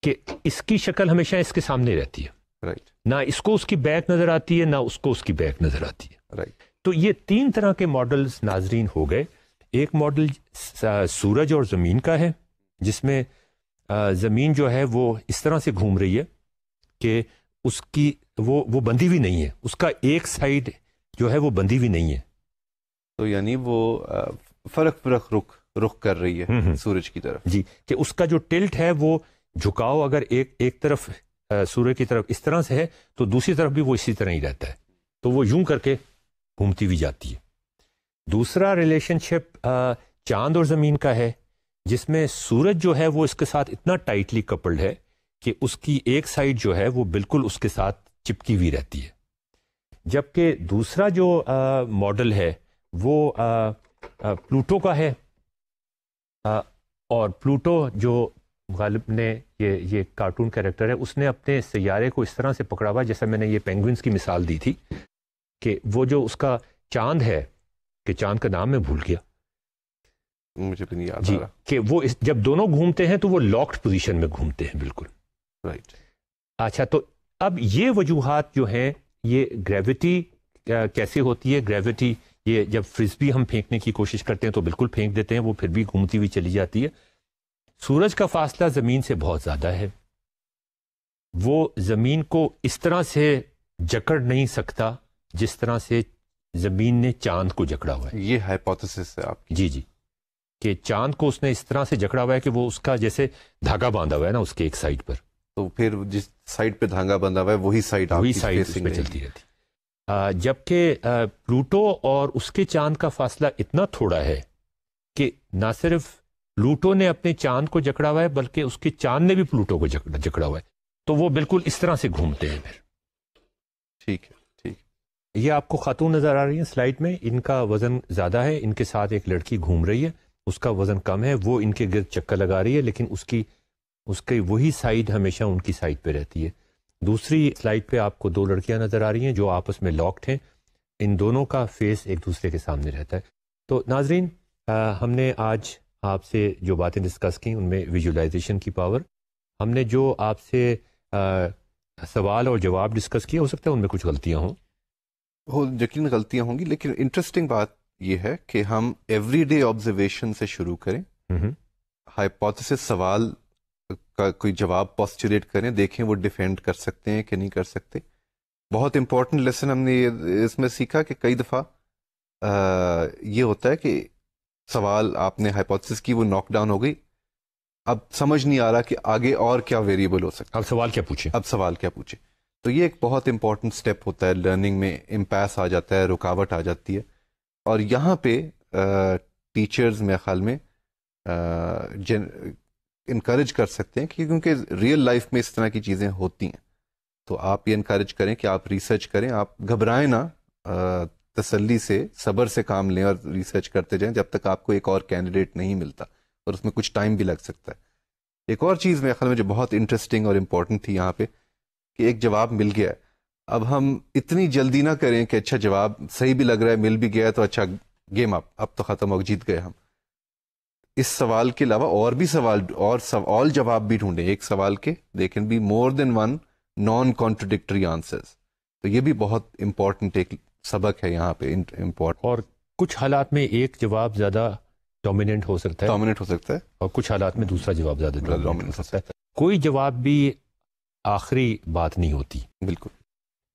कि इसकी शक्ल हमेशा इसके सामने रहती है राइट right. ना इसको उसकी बैक नज़र आती है ना उसको उसकी बैक नज़र आती है राइट right. तो ये तीन तरह के मॉडल्स नाजरीन हो गए एक मॉडल सूरज और ज़मीन का है जिसमें ज़मीन जो है वो इस तरह से घूम रही है कि उसकी वो वो बंधी हुई नहीं है उसका एक साइड जो है वो बंधी हुई नहीं है तो यानी वो फर्क फर्क रुख रुख कर रही है हम्म, हम्म। सूरज की तरफ जी कि उसका जो टिल्ट है वो झुकाव अगर एक एक तरफ सूर्य की तरफ इस तरह से है तो दूसरी तरफ भी वो इसी तरह ही रहता है तो वो यूं करके घूमती हुई जाती है दूसरा रिलेशनशिप चांद और ज़मीन का है जिसमें सूरज जो है वो इसके साथ इतना टाइटली कपल्ड है कि उसकी एक साइड जो है वो बिल्कुल उसके साथ चिपकी हुई रहती है जबकि दूसरा जो मॉडल है वो आ, आ, प्लूटो का है आ, और प्लूटो जो गालिब ने ये ये कार्टून कैरेक्टर है उसने अपने सैारे को इस तरह से पकड़ा हुआ जैसे मैंने ये पेंगुइन्स की मिसाल दी थी कि वो जो उसका चांद है कि चांद का नाम मैं भूल गया मुझे भी नहीं याद जी कि वो इस जब दोनों घूमते हैं तो वो लॉक्ड पोजीशन में घूमते हैं बिल्कुल राइट अच्छा तो अब ये वजूहत जो हैं ये ग्रेविटी कैसे होती है ग्रेविटी ये जब फ्रिस्बी हम फेंकने की कोशिश करते हैं तो बिल्कुल फेंक देते हैं वो फिर भी घूमती हुई चली जाती है सूरज का फासला ज़मीन से बहुत ज़्यादा है वो ज़मीन को इस तरह से जकड़ नहीं सकता जिस तरह से जमीन ने चांद को जकड़ा हुआ है ये हाइपोथेसिस है आपकी जी जी कि चांद को उसने इस तरह से जकड़ा हुआ है कि वो उसका जैसे धागा बांधा हुआ है ना उसके एक साइड पर तो फिर जिस साइड पे धागा बांधा हुआ है वही साइड वही साइड पे चलती रहती जबकि प्लूटो और उसके चांद का फासला इतना थोड़ा है कि ना सिर्फ प्लूटो ने अपने चांद को जकड़ा हुआ है बल्कि उसके चांद ने भी प्लूटो को जकड़ा हुआ है तो वो बिल्कुल इस तरह से घूमते हैं फिर ठीक है ये आपको खातून नज़र आ रही है स्लाइड में इनका वज़न ज़्यादा है इनके साथ एक लड़की घूम रही है उसका वज़न कम है वो इनके गिरद चक्कर लगा रही है लेकिन उसकी उसकी वही साइड हमेशा उनकी साइड पे रहती है दूसरी स्लाइड पे आपको दो लड़कियां नज़र आ रही हैं जो आपस में लॉक्ड हैं इन दोनों का फेस एक दूसरे के सामने रहता है तो नाजरीन आ, हमने आज आपसे जो बातें डिस्कस की उनमें विजुलाइजेशन की पावर हमने जो आपसे सवाल और जवाब डिस्कस किया हो सकता है उनमें कुछ गलतियाँ हों हो यकीन गलतियां होंगी लेकिन इंटरेस्टिंग बात यह है कि हम एवरीडे ऑब्जर्वेशन से शुरू करें हाइपोथेसिस सवाल का कोई जवाब पॉस्टुलेट करें देखें वो डिफेंड कर सकते हैं कि नहीं कर सकते बहुत इंपॉर्टेंट लेसन हमने इसमें सीखा कि कई दफ़ा ये होता है कि सवाल आपने हाइपोथेसिस की वो नॉकडाउन हो गई अब समझ नहीं आ रहा कि आगे और क्या वेरिएबल हो सकता अब सवाल क्या पूछे अब सवाल क्या पूछे तो ये एक बहुत इंपॉर्टेंट स्टेप होता है लर्निंग में इम्पैस आ जाता है रुकावट आ जाती है और यहाँ पे टीचर्स मेरे ख्याल में इनक्रेज कर सकते हैं कि क्योंकि रियल लाइफ में इस तरह की चीज़ें होती हैं तो आप ये इनक्रेज करें कि आप रिसर्च करें आप घबराएं ना तसल्ली से सब्र से काम लें और रिसर्च करते जाएं जब तक आपको एक और कैंडिडेट नहीं मिलता और उसमें कुछ टाइम भी लग सकता है एक और चीज़ मेरे ख्याल में जो बहुत इंटरेस्टिंग और इम्पॉर्टेंट थी यहाँ पर कि एक जवाब मिल गया अब हम इतनी जल्दी ना करें कि अच्छा जवाब सही भी लग रहा है मिल भी गया तो अच्छा गेम अप अब तो ख़त्म हो जीत गए हम इस सवाल के अलावा और भी सवाल और सवाल जवाब भी ढूंढे एक सवाल के they can be more than one non contradictory answer तो ये भी बहुत इंपॉर्टेंट एक सबक है यहाँ पे इम्पोर्टेंट और कुछ हालात में एक जवाब ज़्यादा डोमिनेंट हो सकता है डोमिनेंट हो सकता है और कुछ हालात में दूसरा जवाब ज़्यादा डोमिनेंट हो सकता है कोई जवाब भी आखिरी बात नहीं होती बिल्कुल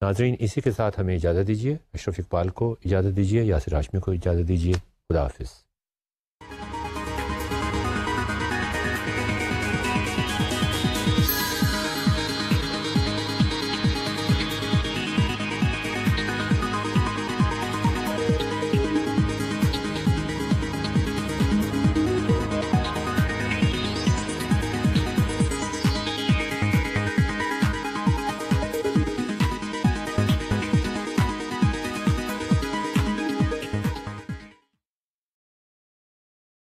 नाजरीन इसी के साथ हमें इजाज़त दीजिए अशरफ इकबाल को इजाज़त दीजिए यासिर हाशमी को इजाज़त दीजिए खुदा हाफिज़